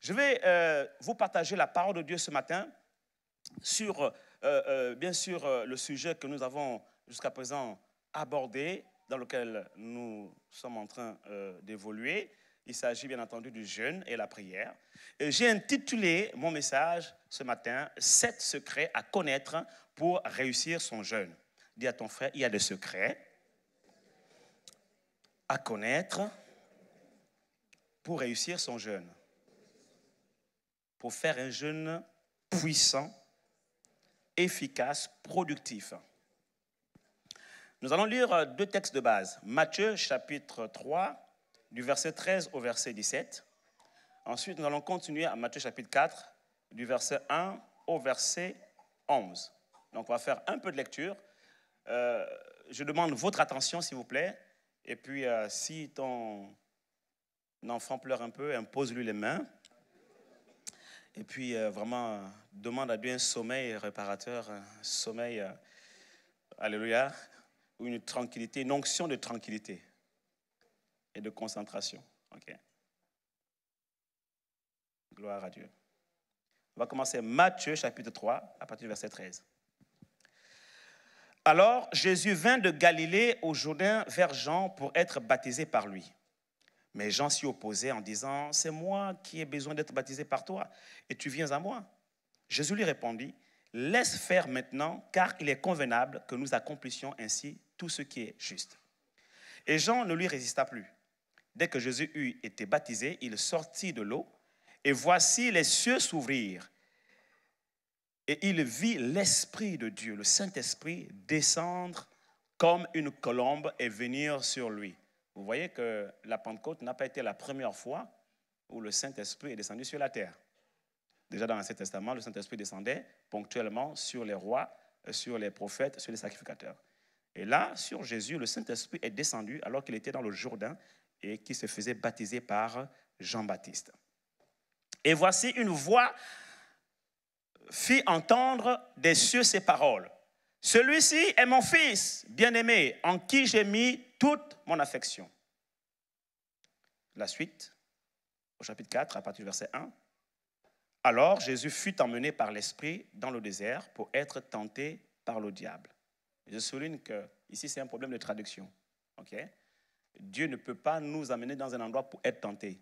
Je vais euh, vous partager la parole de Dieu ce matin sur, euh, euh, bien sûr, le sujet que nous avons jusqu'à présent abordé, dans lequel nous sommes en train d'évoluer. Il s'agit bien entendu du jeûne et la prière. J'ai intitulé mon message ce matin Sept secrets à connaître pour réussir son jeûne. Dis à ton frère, il y a des secrets à connaître pour réussir son jeûne pour faire un jeûne puissant, efficace, productif. Nous allons lire euh, deux textes de base. Matthieu chapitre 3, du verset 13 au verset 17. Ensuite, nous allons continuer à Matthieu chapitre 4, du verset 1 au verset 11. Donc, on va faire un peu de lecture. Euh, je demande votre attention, s'il vous plaît. Et puis, euh, si ton enfant pleure un peu, impose-lui les mains et puis, euh, vraiment, demande à Dieu un sommeil réparateur, un sommeil, euh, alléluia, ou une tranquillité, une onction de tranquillité et de concentration. Gloire à Dieu. On va commencer Matthieu chapitre 3 à partir du verset 13. Alors Jésus vint de Galilée au Jourdain vers Jean pour être baptisé par lui. Mais Jean s'y opposait en disant, c'est moi qui ai besoin d'être baptisé par toi, et tu viens à moi. Jésus lui répondit, laisse faire maintenant, car il est convenable que nous accomplissions ainsi tout ce qui est juste. Et Jean ne lui résista plus. Dès que Jésus eut été baptisé, il sortit de l'eau, et voici les cieux s'ouvrirent. Et il vit l'Esprit de Dieu, le Saint-Esprit, descendre comme une colombe et venir sur lui. Vous voyez que la Pentecôte n'a pas été la première fois où le Saint-Esprit est descendu sur la terre. Déjà dans l'Ancien Testament, le Saint-Esprit descendait ponctuellement sur les rois, euh, sur les prophètes, sur les sacrificateurs. Et là, sur Jésus, le Saint-Esprit est descendu alors qu'il était dans le Jourdain et qu'il se faisait baptiser par Jean-Baptiste. Et voici une voix fit entendre des cieux ces paroles. Celui-ci est mon fils bien-aimé, en qui j'ai mis toute mon affection. La suite, au chapitre 4, à partir du verset 1. Alors Jésus fut emmené par l'Esprit dans le désert pour être tenté par le diable. Je souligne que ici c'est un problème de traduction. ok Dieu ne peut pas nous amener dans un endroit pour être tenté,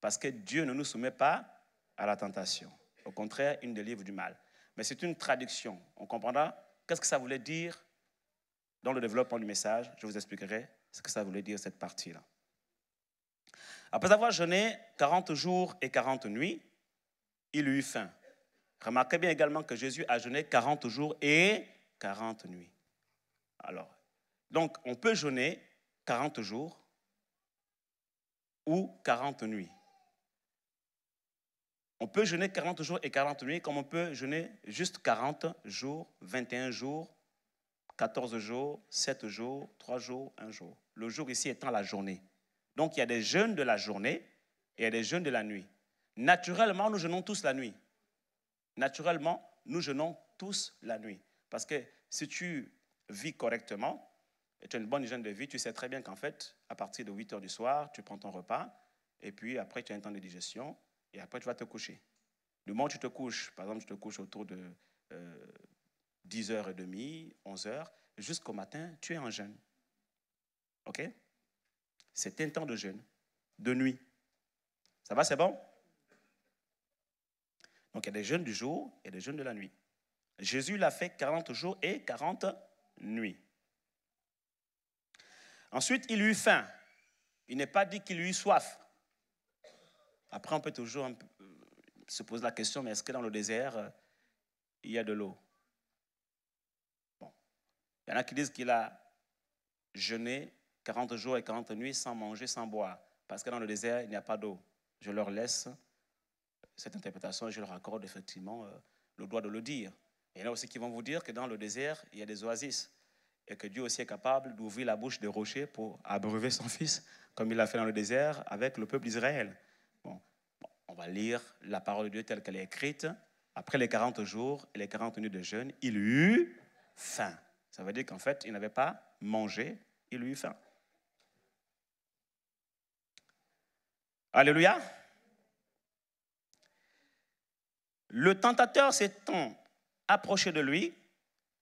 parce que Dieu ne nous soumet pas à la tentation. Au contraire, il nous délivre du mal. Mais c'est une traduction. On comprendra qu'est-ce que ça voulait dire dans le développement du message. Je vous expliquerai ce que ça voulait dire cette partie-là. Après avoir jeûné 40 jours et 40 nuits, il eut faim. Remarquez bien également que Jésus a jeûné 40 jours et 40 nuits. Alors, donc on peut jeûner 40 jours ou 40 nuits. On peut jeûner 40 jours et 40 nuits comme on peut jeûner juste 40 jours, 21 jours, 14 jours, 7 jours, 3 jours, 1 jour. Le jour ici étant la journée. Donc il y a des jeûnes de la journée et il y a des jeûnes de la nuit. Naturellement, nous jeûnons tous la nuit. Naturellement, nous jeûnons tous la nuit. Parce que si tu vis correctement, et tu as une bonne hygiène de vie, tu sais très bien qu'en fait, à partir de 8 heures du soir, tu prends ton repas, et puis après, tu as un temps de digestion, et après, tu vas te coucher. Du moment où tu te couches, par exemple, tu te couches autour de 10h30, 11h, euh, jusqu'au matin, tu es en jeûne. OK c'est un temps de jeûne, de nuit. Ça va, c'est bon Donc il y a des jeûnes du jour et des jeûnes de la nuit. Jésus l'a fait 40 jours et 40 nuits. Ensuite, il eut faim. Il n'est pas dit qu'il eut soif. Après, on peut toujours euh, se poser la question, mais est-ce que dans le désert, euh, il y a de l'eau Bon. Il y en a qui disent qu'il a jeûné 40 jours et 40 nuits sans manger, sans boire, parce que dans le désert, il n'y a pas d'eau. Je leur laisse cette interprétation, je leur accorde effectivement euh, le droit de le dire. Et il y en a aussi qui vont vous dire que dans le désert, il y a des oasis, et que Dieu aussi est capable d'ouvrir la bouche des rochers pour abreuver son Fils, comme il l'a fait dans le désert avec le peuple d'Israël. Bon, on va lire la parole de Dieu telle qu'elle est écrite. Après les 40 jours et les 40 nuits de jeûne, il eut faim. Ça veut dire qu'en fait, il n'avait pas mangé, il eut faim. Alléluia. Le tentateur s'étant approché de lui,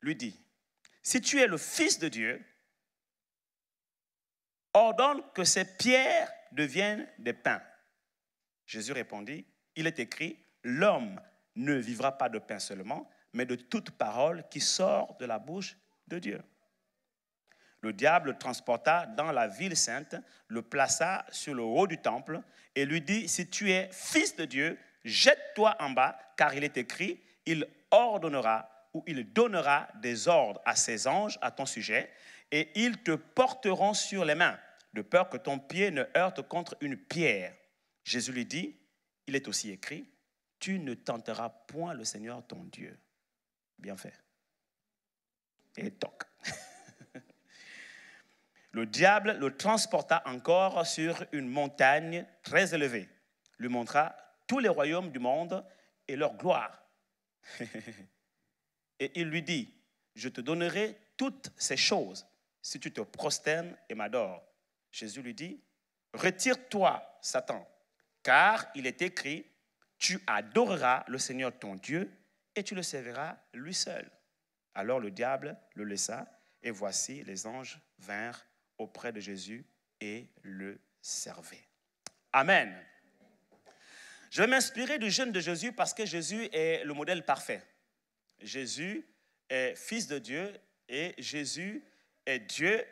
lui dit, si tu es le Fils de Dieu, ordonne que ces pierres deviennent des pains. Jésus répondit, il est écrit, l'homme ne vivra pas de pain seulement, mais de toute parole qui sort de la bouche de Dieu le diable transporta dans la ville sainte, le plaça sur le haut du temple et lui dit, si tu es fils de Dieu, jette-toi en bas, car il est écrit, il ordonnera ou il donnera des ordres à ses anges à ton sujet, et ils te porteront sur les mains, de peur que ton pied ne heurte contre une pierre. Jésus lui dit, il est aussi écrit, tu ne tenteras point le Seigneur ton Dieu. Bien fait. Et toc. Le diable le transporta encore sur une montagne très élevée, lui montra tous les royaumes du monde et leur gloire. et il lui dit, je te donnerai toutes ces choses si tu te prosternes et m'adores. Jésus lui dit, retire-toi, Satan, car il est écrit, tu adoreras le Seigneur ton Dieu et tu le serviras lui seul. Alors le diable le laissa, et voici les anges vinrent auprès de Jésus et le servait. Amen. Je vais m'inspirer du jeûne de Jésus parce que Jésus est le modèle parfait. Jésus est fils de Dieu et Jésus est Dieu.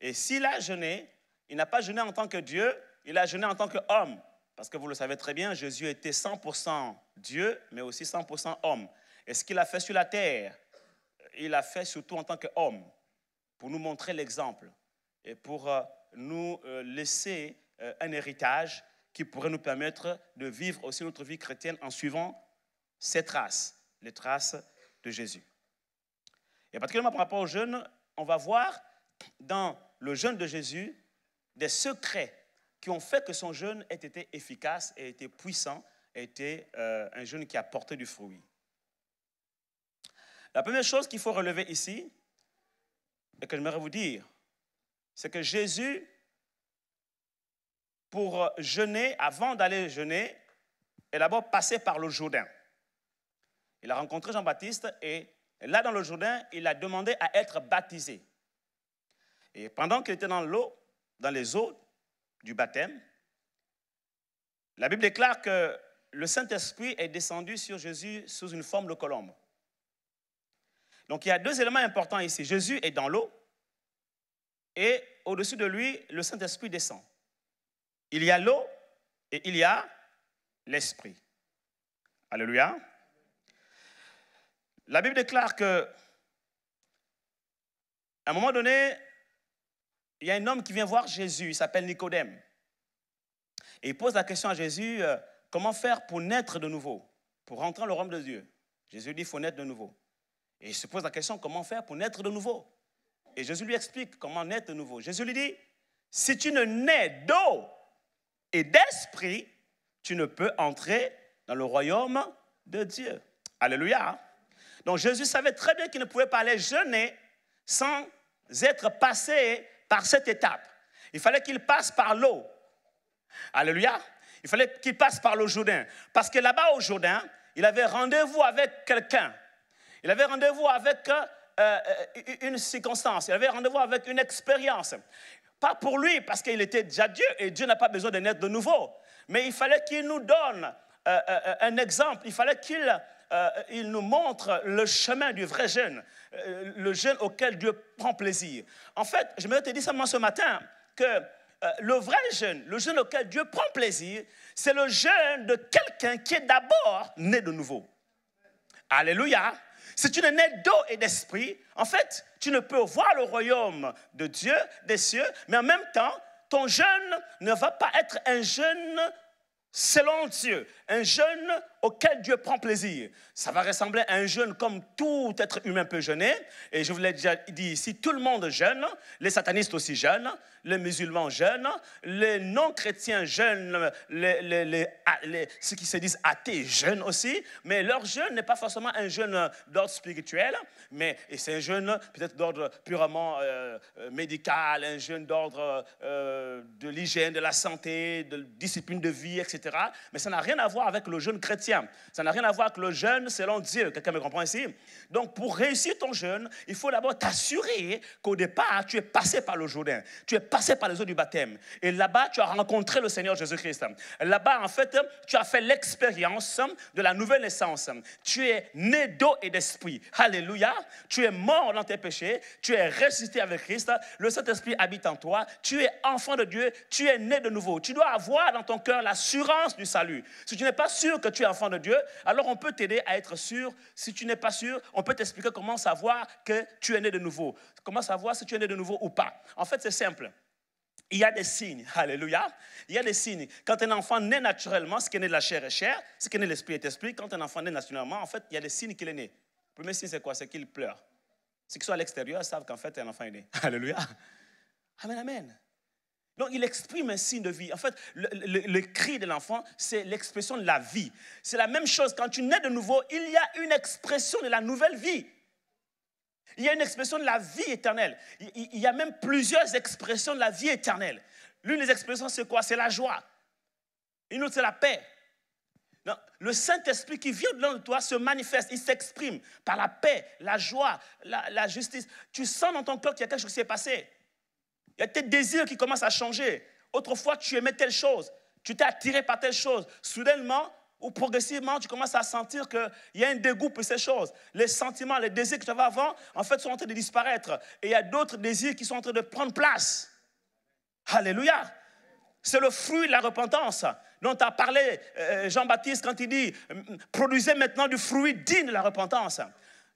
Et s'il a jeûné, il n'a pas jeûné en tant que Dieu, il a jeûné en tant qu'homme. Parce que vous le savez très bien, Jésus était 100% Dieu, mais aussi 100% homme. Et ce qu'il a fait sur la terre, il a fait surtout en tant qu'homme, pour nous montrer l'exemple et pour nous euh, laisser euh, un héritage qui pourrait nous permettre de vivre aussi notre vie chrétienne en suivant ses traces, les traces de Jésus. Et particulièrement par rapport au jeûne, on va voir dans le jeûne de Jésus des secrets qui ont fait que son jeûne ait été efficace et été puissant, ait été euh, un jeûne qui a porté du fruit. La première chose qu'il faut relever ici, et que j'aimerais vous dire, c'est que Jésus, pour jeûner, avant d'aller jeûner, est d'abord passé par le Jourdain. Il a rencontré Jean-Baptiste et là dans le Jourdain, il a demandé à être baptisé. Et pendant qu'il était dans l'eau, dans les eaux du baptême, la Bible déclare que le Saint-Esprit est descendu sur Jésus sous une forme de colombe. Donc il y a deux éléments importants ici. Jésus est dans l'eau et au-dessus de lui, le Saint-Esprit descend. Il y a l'eau et il y a l'Esprit. Alléluia. La Bible déclare que, à un moment donné, il y a un homme qui vient voir Jésus, il s'appelle Nicodème. Et il pose la question à Jésus, euh, comment faire pour naître de nouveau, pour rentrer dans le royaume de Dieu Jésus dit, il faut naître de nouveau. Et il se pose la question, comment faire pour naître de nouveau et Jésus lui explique comment naître de nouveau. Jésus lui dit, si tu ne nais d'eau et d'esprit, tu ne peux entrer dans le royaume de Dieu. Alléluia. Donc Jésus savait très bien qu'il ne pouvait pas aller jeûner sans être passé par cette étape. Il fallait qu'il passe par l'eau. Alléluia. Il fallait qu'il passe par le Jourdain. Parce que là-bas au Jourdain, il avait rendez-vous avec quelqu'un. Il avait rendez-vous avec euh, euh, euh, une circonstance, il avait rendez-vous avec une expérience. Pas pour lui, parce qu'il était déjà Dieu, et Dieu n'a pas besoin de naître de nouveau. Mais il fallait qu'il nous donne euh, un exemple, il fallait qu'il il nous montre le chemin du vrai jeûne, le jeûne auquel Dieu prend plaisir. En fait, je me suis dit seulement ce matin que le vrai jeûne, le jeûne auquel Dieu prend plaisir, c'est le jeûne de quelqu'un qui est d'abord né de nouveau. Alléluia. Si tu ne nais d'eau et d'esprit, en fait, tu ne peux voir le royaume de Dieu, des cieux, mais en même temps, ton jeûne ne va pas être un jeûne selon Dieu, un jeûne auquel Dieu prend plaisir. Ça va ressembler à un jeûne comme tout être humain peut jeûner. Et je vous l'ai déjà dit ici, tout le monde jeûne, les satanistes aussi jeûnent, les musulmans jeûnent, les non-chrétiens jeûnent, ah, les, ceux qui se disent athées jeûnent aussi, mais leur jeûne n'est pas forcément un jeûne d'ordre spirituel, mais c'est un jeûne peut-être d'ordre purement euh, euh, médical, un jeûne d'ordre euh, de l'hygiène, de la santé, de discipline de vie, etc. Mais ça n'a rien à voir avec le jeûne chrétien ça n'a rien à voir avec le jeûne selon Dieu. Quelqu'un me comprend ici Donc, pour réussir ton jeûne, il faut d'abord t'assurer qu'au départ, tu es passé par le Jourdain. Tu es passé par les eaux du baptême. Et là-bas, tu as rencontré le Seigneur Jésus-Christ. Là-bas, en fait, tu as fait l'expérience de la nouvelle naissance. Tu es né d'eau et d'esprit. Alléluia. Tu es mort dans tes péchés. Tu es ressuscité avec Christ. Le Saint-Esprit habite en toi. Tu es enfant de Dieu. Tu es né de nouveau. Tu dois avoir dans ton cœur l'assurance du salut. Si tu n'es pas sûr que tu as de Dieu, alors on peut t'aider à être sûr. Si tu n'es pas sûr, on peut t'expliquer comment savoir que tu es né de nouveau. Comment savoir si tu es né de nouveau ou pas. En fait, c'est simple. Il y a des signes. Alléluia. Il y a des signes. Quand un enfant naît naturellement, ce qui est de la chair est chair, ce qui est né de l'esprit est esprit. Quand un enfant naît naturellement, en fait, il y a des signes qu'il est né. Le premier signe, c'est quoi C'est qu'il pleure. Ceux qui sont à l'extérieur savent qu'en fait, un enfant est né. Alléluia. Amen, amen. Donc il exprime un signe de vie. En fait, le, cri de l'enfant, c'est l'expression de la vie. C'est la même chose, quand tu nais de nouveau, il y a une expression de la nouvelle vie. Il y a une expression de la vie éternelle. Il, y a même plusieurs expressions de la vie éternelle. L'une des expressions, c'est quoi C'est la joie. Une autre, c'est la paix. le Saint-Esprit qui vient de toi se manifeste, il s'exprime par la paix, la joie, la, justice. Tu sens dans ton cœur qu'il y a quelque chose qui s'est passé. Il y a tes désirs qui commencent à changer. Autrefois, tu aimais telle chose, tu t'es attiré par telle chose. Soudainement ou progressivement, tu commences à sentir qu'il y a un dégoût pour ces choses. Les sentiments, les désirs que tu avais avant, en fait, sont en train de disparaître. Et il y a d'autres désirs qui sont en train de prendre place. Alléluia. C'est le fruit de la repentance dont a parlé euh, Jean-Baptiste quand il dit, euh, produisez maintenant du fruit digne de la repentance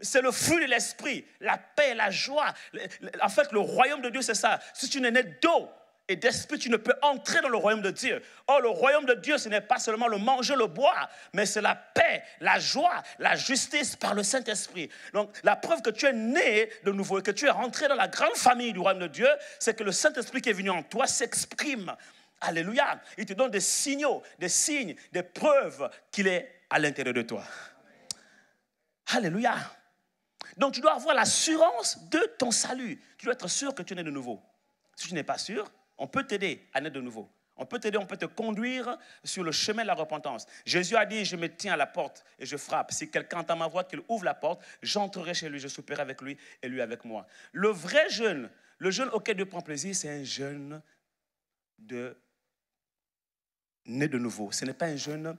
c'est le fruit de l'esprit, la paix, la joie. En fait, le royaume de Dieu, c'est ça. Si tu n'es né d'eau et d'esprit, tu ne peux entrer dans le royaume de Dieu. Oh, le royaume de Dieu, ce n'est pas seulement le manger, le boire, mais c'est la paix, la joie, la justice par le Saint-Esprit. Donc, la preuve que tu es né de nouveau et que tu es rentré dans la grande famille du royaume de Dieu, c'est que le Saint-Esprit qui est venu en toi s'exprime. Alléluia. Il te donne des signaux, des signes, des preuves qu'il est à l'intérieur de toi. Alléluia. Donc tu dois avoir l'assurance de ton salut. Tu dois être sûr que tu né de nouveau. Si tu n'es pas sûr, on peut t'aider à naître de nouveau. On peut t'aider, on peut te conduire sur le chemin de la repentance. Jésus a dit, je me tiens à la porte et je frappe. Si quelqu'un entend ma voix, qu'il ouvre la porte, j'entrerai chez lui, je souperai avec lui et lui avec moi. Le vrai jeûne, le jeûne auquel Dieu prend plaisir, c'est un jeûne de né de nouveau. Ce n'est pas un jeûne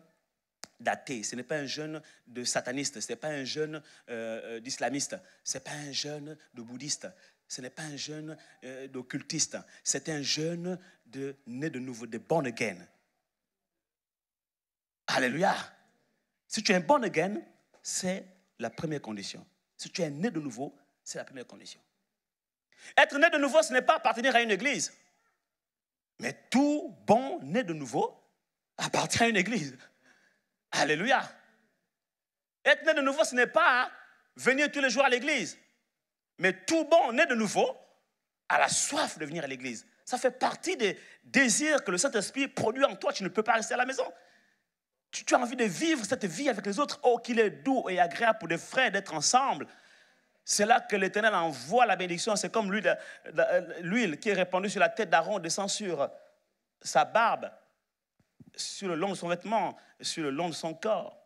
d'athée, ce n'est pas un jeune de sataniste, ce n'est pas un jeune euh, euh, d'islamiste, ce n'est pas un jeune de bouddhiste, ce n'est pas un jeune euh, d'occultiste, c'est un jeune de né de nouveau, de bonne again. Alléluia. Si tu es un born again, c'est la première condition. Si tu es né de nouveau, c'est la première condition. Être né de nouveau, ce n'est pas appartenir à une église. Mais tout bon né de nouveau appartient à une église. Alléluia. Être né de nouveau, ce n'est pas venir tous les jours à l'église. Mais tout bon né de nouveau a la soif de venir à l'église. Ça fait partie des désirs que le Saint-Esprit produit en toi. Tu ne peux pas rester à la maison. Tu, as envie de vivre cette vie avec les autres. Oh, qu'il est doux et agréable pour des frères d'être ensemble. C'est là que l'Éternel envoie la bénédiction. C'est comme l'huile qui est répandue sur la tête d'Aaron descend sur sa barbe sur le long de son vêtement, sur le long de son corps.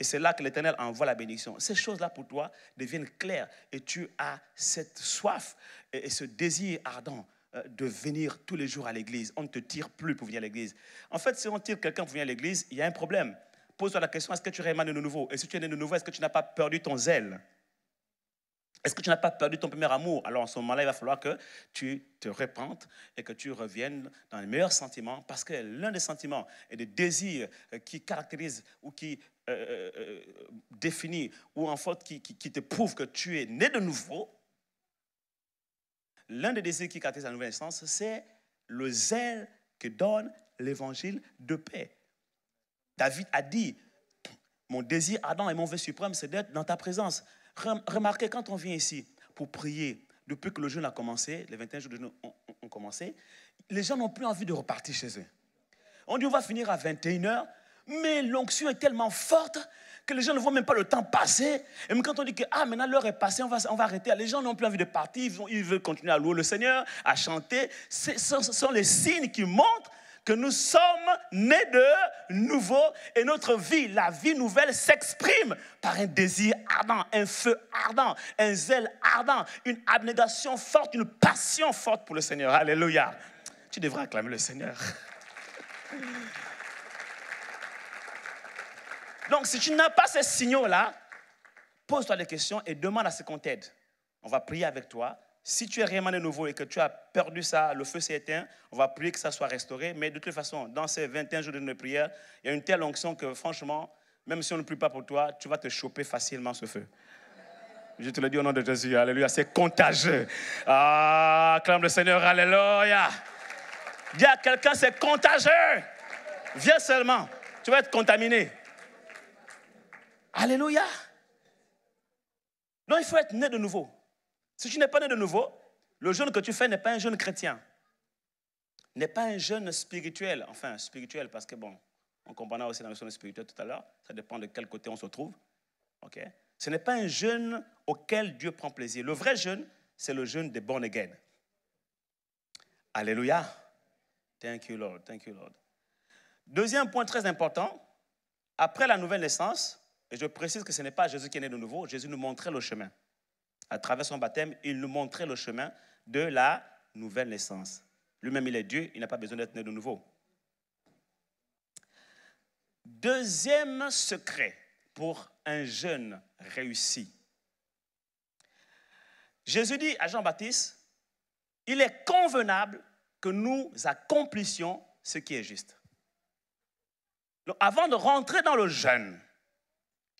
Et c'est là que l'Éternel envoie la bénédiction. Ces choses-là pour toi deviennent claires et tu as cette soif et ce désir ardent euh, de venir tous les jours à l'église. On ne te tire plus pour venir à l'église. En fait, si on tire quelqu'un pour venir à l'église, il y a un problème. Pose-toi la question, est-ce que tu es de nouveau Et si tu es de nouveau, est-ce que tu n'as pas perdu ton zèle est-ce que tu n'as pas perdu ton premier amour Alors en ce moment-là, il va falloir que tu te repentes et que tu reviennes dans les meilleurs sentiments, parce que l'un des sentiments et des désirs euh, qui caractérisent ou qui définissent euh, euh, définit ou en fait qui, te prouve que tu es né de nouveau, l'un des désirs qui caractérise la nouvelle naissance, c'est le zèle que donne l'évangile de paix. David a dit, mon désir ardent et mon vœu suprême, c'est d'être dans ta présence. Remarquez, quand on vient ici pour prier, depuis que le jeûne a commencé, les 21 jours de jeûne ont, commencé, les gens n'ont plus envie de repartir chez eux. On dit on va finir à 21h, mais l'onction est tellement forte que les gens ne voient même pas le temps passer. Et quand on dit que ah, maintenant l'heure est passée, on va, on va arrêter, ah, les gens n'ont plus envie de partir, ils, veulent continuer à louer le Seigneur, à chanter. ce sont les signes qui montrent que nous sommes nés de nouveau et notre vie, la vie nouvelle s'exprime par un désir ardent, un feu ardent, un zèle ardent, une abnégation forte, une passion forte pour le Seigneur. Alléluia. Tu devras acclamer le Seigneur. Donc, si tu n'as pas ces signaux-là, pose-toi des questions et demande à ce qu'on t'aide. On va prier avec toi si tu es réellement de nouveau et que tu as perdu ça, le feu s'est éteint, on va prier que ça soit restauré. Mais de toute façon, dans ces 21 jours de prière, il y a une telle onction que franchement, même si on ne prie pas pour toi, tu vas te choper facilement ce feu. Je te le dis au nom de Jésus. Alléluia. C'est contagieux. Ah, clame le Seigneur. Alléluia. Dis à quelqu'un, c'est contagieux. Viens seulement. Tu vas être contaminé. Alléluia. Non, il faut être né de nouveau. Si tu n'es pas né de nouveau, le jeûne que tu fais n'est pas un jeûne chrétien, n'est pas un jeûne spirituel, enfin spirituel parce que bon, on comprendra aussi la notion de spirituel tout à l'heure, ça dépend de quel côté on se trouve. OK Ce n'est pas un jeûne auquel Dieu prend plaisir. Le vrai jeûne, c'est le jeûne des born again. Alléluia. Thank you Lord, thank you Lord. Deuxième point très important, après la nouvelle naissance, et je précise que ce n'est pas Jésus qui est né de nouveau, Jésus nous montrait le chemin à travers son baptême, il nous montrait le chemin de la nouvelle naissance. Lui-même, il est Dieu, il n'a pas besoin d'être né de nouveau. Deuxième secret pour un jeune réussi. Jésus dit à Jean-Baptiste, il est convenable que nous accomplissions ce qui est juste. avant de rentrer dans le jeûne,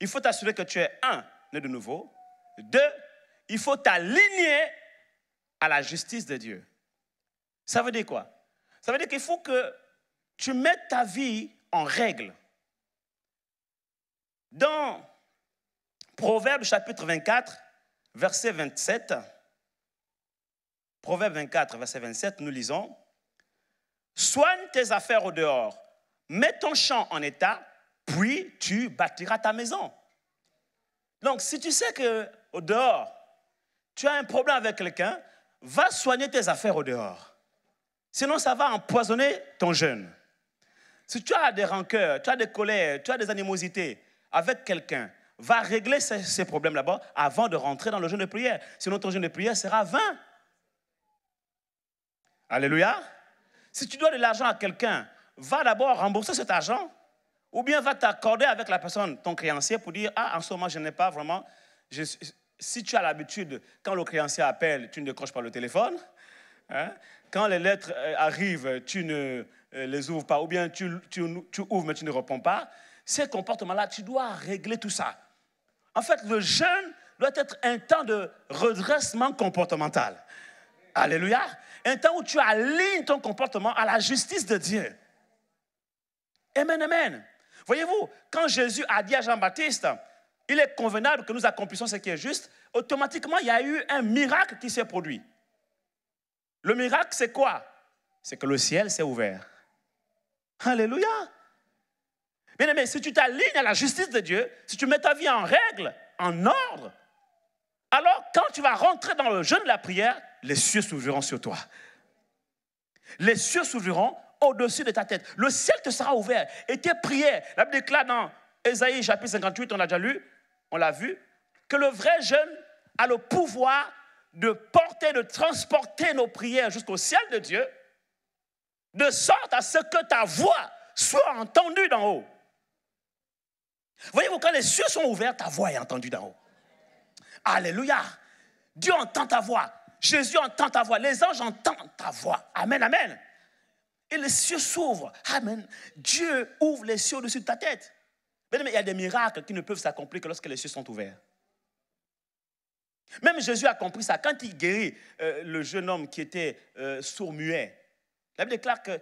il faut t'assurer que tu es un, né de nouveau, deux, il faut t'aligner à la justice de Dieu. Ça veut dire quoi Ça veut dire qu'il faut que tu mettes ta vie en règle. Dans Proverbe chapitre 24, verset 27, Proverbe 24, verset 27, nous lisons, Soigne tes affaires au dehors, mets ton champ en état, puis tu bâtiras ta maison. Donc si tu sais que au dehors, tu as un problème avec quelqu'un, va soigner tes affaires au dehors. Sinon, ça va empoisonner ton jeûne. Si tu as des rancœurs, tu as des colères, tu as des animosités avec quelqu'un, va régler ces, problèmes là-bas avant de rentrer dans le jeûne de prière. Sinon, ton jeûne de prière sera vain. Alléluia. Si tu dois de l'argent à quelqu'un, va d'abord rembourser cet argent ou bien va t'accorder avec la personne, ton créancier, pour dire, ah, en ce moment, je n'ai pas vraiment, si tu as l'habitude, quand le créancier appelle, tu ne décroches pas le téléphone. Hein. Quand les lettres euh, arrivent, tu ne euh, les ouvres pas. Ou bien tu, tu ouvres, mais tu ne réponds pas. Ces comportements-là, tu dois régler tout ça. En fait, le jeûne doit être un temps de redressement comportemental. Alléluia. Un temps où tu alignes ton comportement à la justice de Dieu. Amen, amen. Voyez-vous, quand Jésus a dit à Jean-Baptiste, il est convenable que nous accomplissions ce qui est juste, automatiquement, il y a eu un miracle qui s'est produit. Le miracle, c'est quoi C'est que le ciel s'est ouvert. Alléluia. Mais aimé, si tu t'alignes à la justice de Dieu, si tu mets ta vie en règle, en ordre, alors quand tu vas rentrer dans le jeûne de la prière, les cieux s'ouvriront sur toi. Les cieux s'ouvriront au-dessus de ta tête. Le ciel te sera ouvert et tes prières, la Bible là dans Ésaïe chapitre 58, on a déjà lu, on l'a vu, que le vrai jeûne a le pouvoir de porter, de transporter nos prières jusqu'au ciel de Dieu, de sorte à ce que ta voix soit entendue d'en haut. Voyez-vous, quand les cieux sont ouverts, ta voix est entendue d'en haut. Alléluia. Dieu entend ta voix. Jésus entend ta voix. Les anges entendent ta voix. Amen, amen. Et les cieux s'ouvrent. Amen. Dieu ouvre les cieux au-dessus de ta tête. Mais il y a des miracles qui ne peuvent s'accomplir que lorsque les cieux sont ouverts. Même Jésus a compris ça. Quand il guérit euh, le jeune homme qui était euh, sourd-muet, la Bible déclare que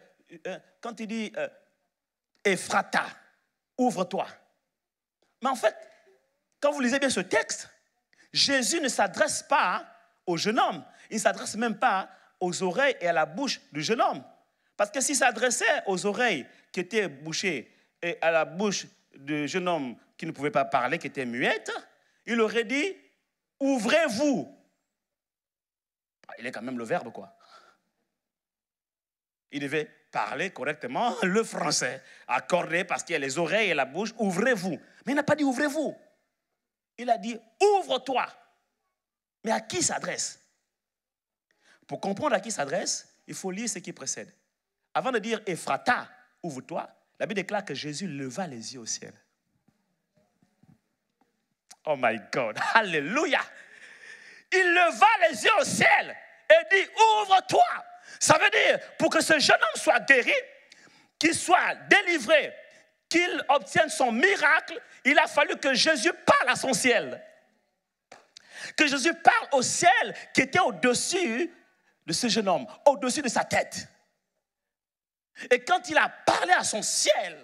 euh, quand il dit Ephrata, ouvre-toi. Mais en fait, quand vous lisez bien ce texte, Jésus ne s'adresse pas au jeune homme. Il ne s'adresse même pas aux oreilles et à la bouche du jeune homme. Parce que s'il s'adressait aux oreilles qui étaient bouchées et à la bouche de jeune homme qui ne pouvait pas parler, qui était muette, il aurait dit, ouvrez-vous. Il est quand même le verbe, quoi. Il devait parler correctement le français, accordé parce qu'il a les oreilles et la bouche, ouvrez-vous. Mais il n'a pas dit ouvrez-vous. Il a dit ouvre-toi. Mais à qui s'adresse Pour comprendre à qui s'adresse, il faut lire ce qui précède. Avant de dire Ephrata, ouvre-toi, la Bible déclare que Jésus leva les yeux au ciel. Oh my God, Alléluia. Il leva les yeux au ciel et dit, ouvre-toi. Ça veut dire, pour que ce jeune homme soit guéri, qu'il soit délivré, qu'il obtienne son miracle, il a fallu que Jésus parle à son ciel. Que Jésus parle au ciel qui était au-dessus de ce jeune homme, au-dessus de sa tête. Et quand il a parlé à son ciel,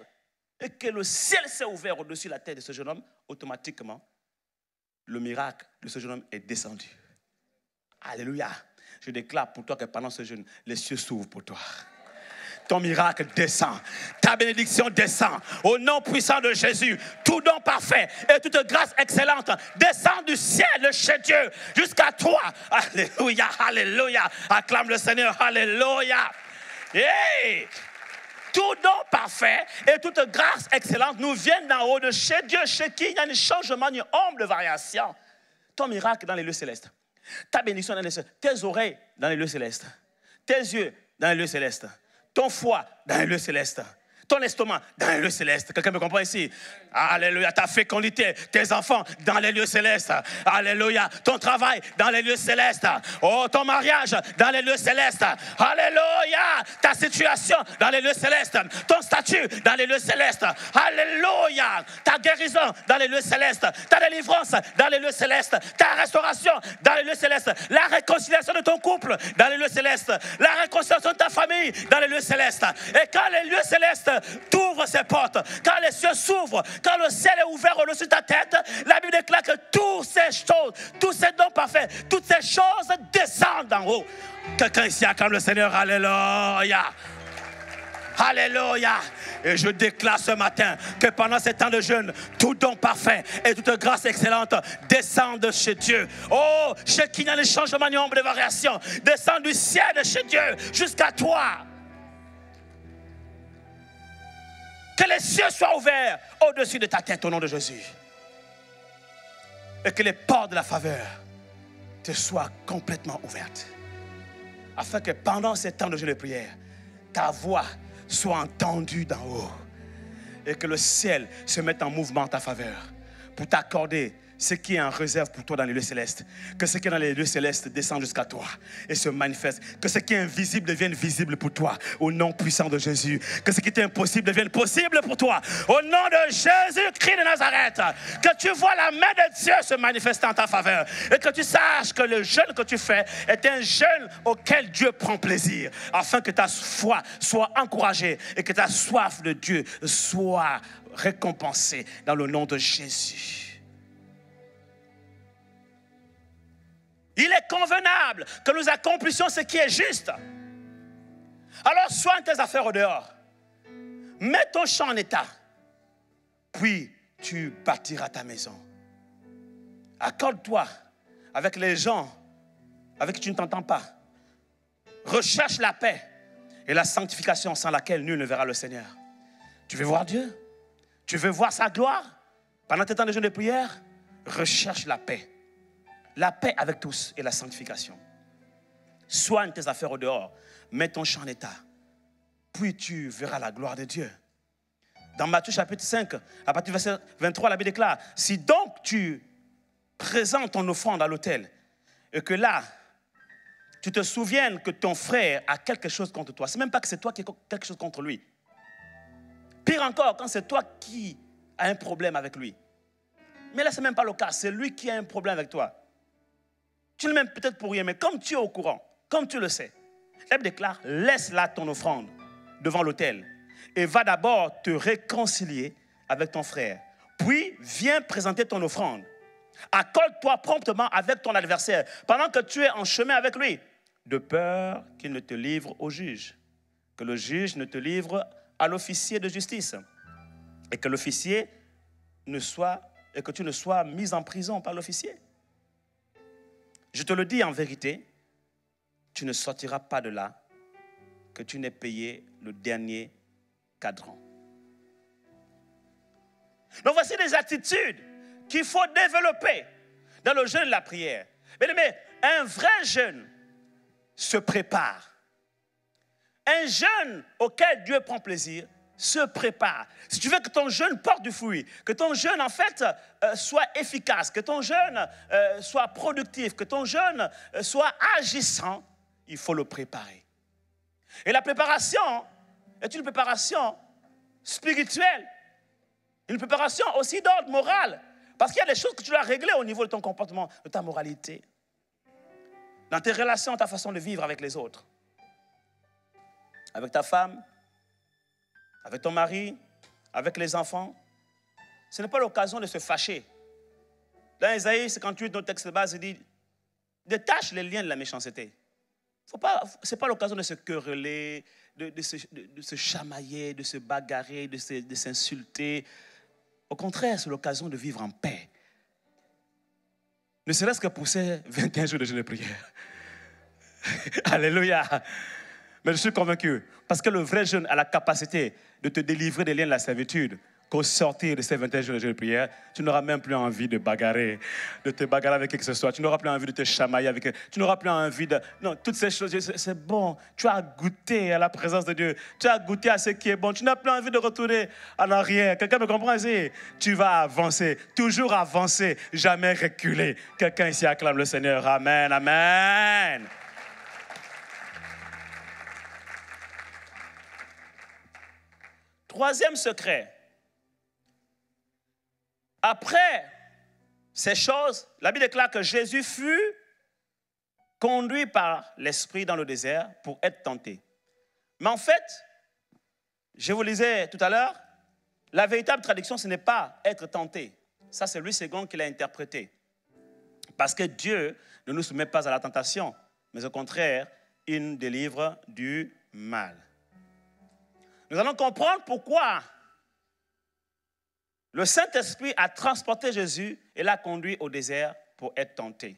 et que le ciel s'est ouvert au-dessus de la tête de ce jeune homme, automatiquement, le miracle de ce jeune homme est descendu. Alléluia. Je déclare pour toi que pendant ce jeûne, les cieux s'ouvrent pour toi. Ton miracle descend. Ta bénédiction descend. Au nom puissant de Jésus, tout don parfait et toute grâce excellente descend du ciel chez Dieu jusqu'à toi. Alléluia, alléluia. Acclame le Seigneur, alléluia. Hey! Tout don parfait et toute grâce excellente nous viennent d'en haut, de chez Dieu, chez qui il n'y a ni changement ni ombre variation. Ton miracle dans les lieux célestes, ta bénédiction dans les lieux célestes, tes oreilles dans les lieux célestes, tes yeux dans les lieux célestes, ton foi dans les lieux célestes ton estomac dans les lieux célestes. Quelqu'un me comprend ici Alléluia. Ta fécondité, tes enfants dans les lieux célestes. Alléluia. Ton travail dans les lieux célestes. Oh, ton mariage dans les lieux célestes. Alléluia. Ta situation dans les lieux célestes. Ton statut dans les lieux célestes. Alléluia. Ta guérison dans les lieux célestes. Ta délivrance dans les lieux célestes. Ta restauration dans les lieux célestes. La réconciliation de ton couple dans les lieux célestes. La réconciliation de ta famille dans les lieux célestes. Et quand les lieux célestes t'ouvre ses portes. Quand les cieux s'ouvrent, quand le ciel est ouvert au-dessus de ta tête, la Bible déclare que toutes ces choses, tous ces dons parfaits, toutes ces choses descendent en haut. Quelqu'un ici acclame le Seigneur. Alléluia. Alléluia. Et je déclare ce matin que pendant ces temps de jeûne, tout don parfait et toute grâce excellente descendent chez Dieu. Oh, chez qui n'a de changement ni de variations descend du ciel chez Dieu jusqu'à toi. Que les cieux soient ouverts au-dessus de ta tête au nom de Jésus. Et que les portes de la faveur te soient complètement ouvertes. Afin que pendant ces temps de jeu de prière, ta voix soit entendue d'en haut. Et que le ciel se mette en mouvement en ta faveur pour t'accorder ce qui est en réserve pour toi dans les lieux célestes. Que ce qui est dans les lieux célestes descende jusqu'à toi et se manifeste. Que ce qui est invisible devienne visible pour toi au nom puissant de Jésus. Que ce qui est impossible devienne possible pour toi au nom de Jésus-Christ de Nazareth. Que tu vois la main de Dieu se manifester en ta faveur et que tu saches que le jeûne que tu fais est un jeûne auquel Dieu prend plaisir afin que ta foi soit encouragée et que ta soif de Dieu soit récompensée dans le nom de Jésus. Il est convenable que nous accomplissions ce qui est juste. Alors soigne tes affaires au dehors. Mets ton champ en état. Puis tu bâtiras ta maison. Accorde-toi avec les gens avec qui tu ne t'entends pas. Recherche la paix et la sanctification sans laquelle nul ne verra le Seigneur. Tu veux voir Dieu Tu veux voir sa gloire Pendant tes temps de jeûne de prière, recherche la paix la paix avec tous et la sanctification. Soigne tes affaires au dehors, mets ton champ en état, puis tu verras la gloire de Dieu. Dans Matthieu chapitre 5, à partir du verset 23, Bible déclare, si donc tu présentes ton offrande à l'autel et que là, tu te souviennes que ton frère a quelque chose contre toi, c'est même pas que c'est toi qui as quelque chose contre lui. Pire encore, quand c'est toi qui as un problème avec lui. Mais là, ce n'est même pas le cas, c'est lui qui a un problème avec toi. Tu ne m'aimes peut-être pour rien, mais comme tu es au courant, comme tu le sais, elle déclare, laisse là ton offrande devant l'autel et va d'abord te réconcilier avec ton frère. Puis viens présenter ton offrande. Accorde-toi promptement avec ton adversaire pendant que tu es en chemin avec lui, de peur qu'il ne te livre au juge, que le juge ne te livre à l'officier de justice et que l'officier ne soit et que tu ne sois mis en prison par l'officier. Je te le dis en vérité, tu ne sortiras pas de là que tu n'aies payé le dernier cadran. Donc voici des attitudes qu'il faut développer dans le jeûne de la prière. Mais, mais un vrai jeûne se prépare. Un jeûne auquel Dieu prend plaisir se prépare. Si tu veux que ton jeûne porte du fruit, que ton jeûne en fait euh, soit efficace, que ton jeûne euh, soit productif, que ton jeûne euh, soit agissant, il faut le préparer. Et la préparation est une préparation spirituelle, une préparation aussi d'ordre moral, parce qu'il y a des choses que tu dois régler au niveau de ton comportement, de ta moralité, dans tes relations, ta façon de vivre avec les autres, avec ta femme, avec ton mari, avec les enfants. Ce n'est pas l'occasion de se fâcher. Dans Isaïe 58, notre texte de base, il dit Détache les liens de la méchanceté. Ce n'est pas l'occasion de se quereller, de, se, de, se, chamailler, de se bagarrer, de s'insulter. Au contraire, c'est l'occasion de vivre en paix. Ne serait-ce que pour ces 21 jours de jeûne de prière. Alléluia. Mais je suis convaincu, parce que le vrai jeune a la capacité de te délivrer des liens de la servitude, qu'au sortir de ces 21 jours de prière, tu n'auras même plus envie de bagarrer, de te bagarrer avec qui que ce soit. Tu n'auras plus envie de te chamailler avec Tu n'auras plus envie de... Non, toutes ces choses, c'est bon. Tu as goûté à la présence de Dieu. Tu as goûté à ce qui est bon. Tu n'as plus envie de retourner en arrière. Quelqu'un me comprend ici Tu vas avancer, toujours avancer, jamais reculer. Quelqu'un ici acclame le Seigneur. Amen, amen. troisième secret, après ces choses, la Bible déclare que Jésus fut conduit par l'Esprit dans le désert pour être tenté. Mais en fait, je vous lisais tout à l'heure, la véritable traduction, ce n'est pas être tenté. Ça, c'est lui second qui l'a interprété. Parce que Dieu ne nous soumet pas à la tentation, mais au contraire, il nous délivre du mal nous allons comprendre pourquoi le Saint-Esprit a transporté Jésus et l'a conduit au désert pour être tenté.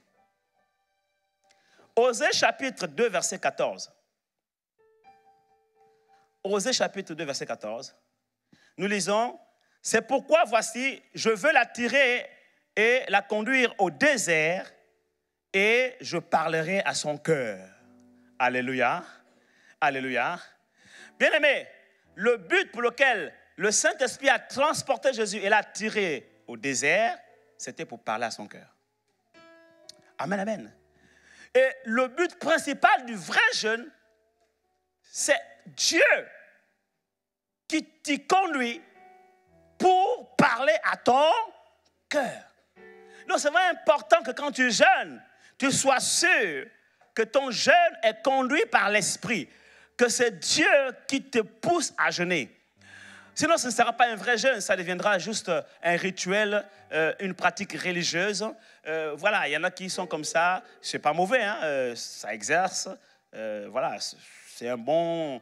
Osée chapitre 2, verset 14. Osée chapitre 2, verset 14. Nous lisons, C'est pourquoi voici, je veux l'attirer et la conduire au désert et je parlerai à son cœur. Alléluia. Alléluia. bien aimés le but pour lequel le Saint-Esprit a transporté Jésus et l'a tiré au désert, c'était pour parler à son cœur. Amen, amen. Et le but principal du vrai jeûne, c'est Dieu qui t'y conduit pour parler à ton cœur. Donc c'est vraiment important que quand tu jeûnes, tu sois sûr que ton jeûne est conduit par l'Esprit que c'est Dieu qui te pousse à jeûner. Sinon, ce ne sera pas un vrai jeûne, ça deviendra juste euh, un rituel, euh, une pratique religieuse. Euh, voilà, il y en a qui sont comme ça, c'est pas mauvais, hein, ça exerce. voilà, c'est un bon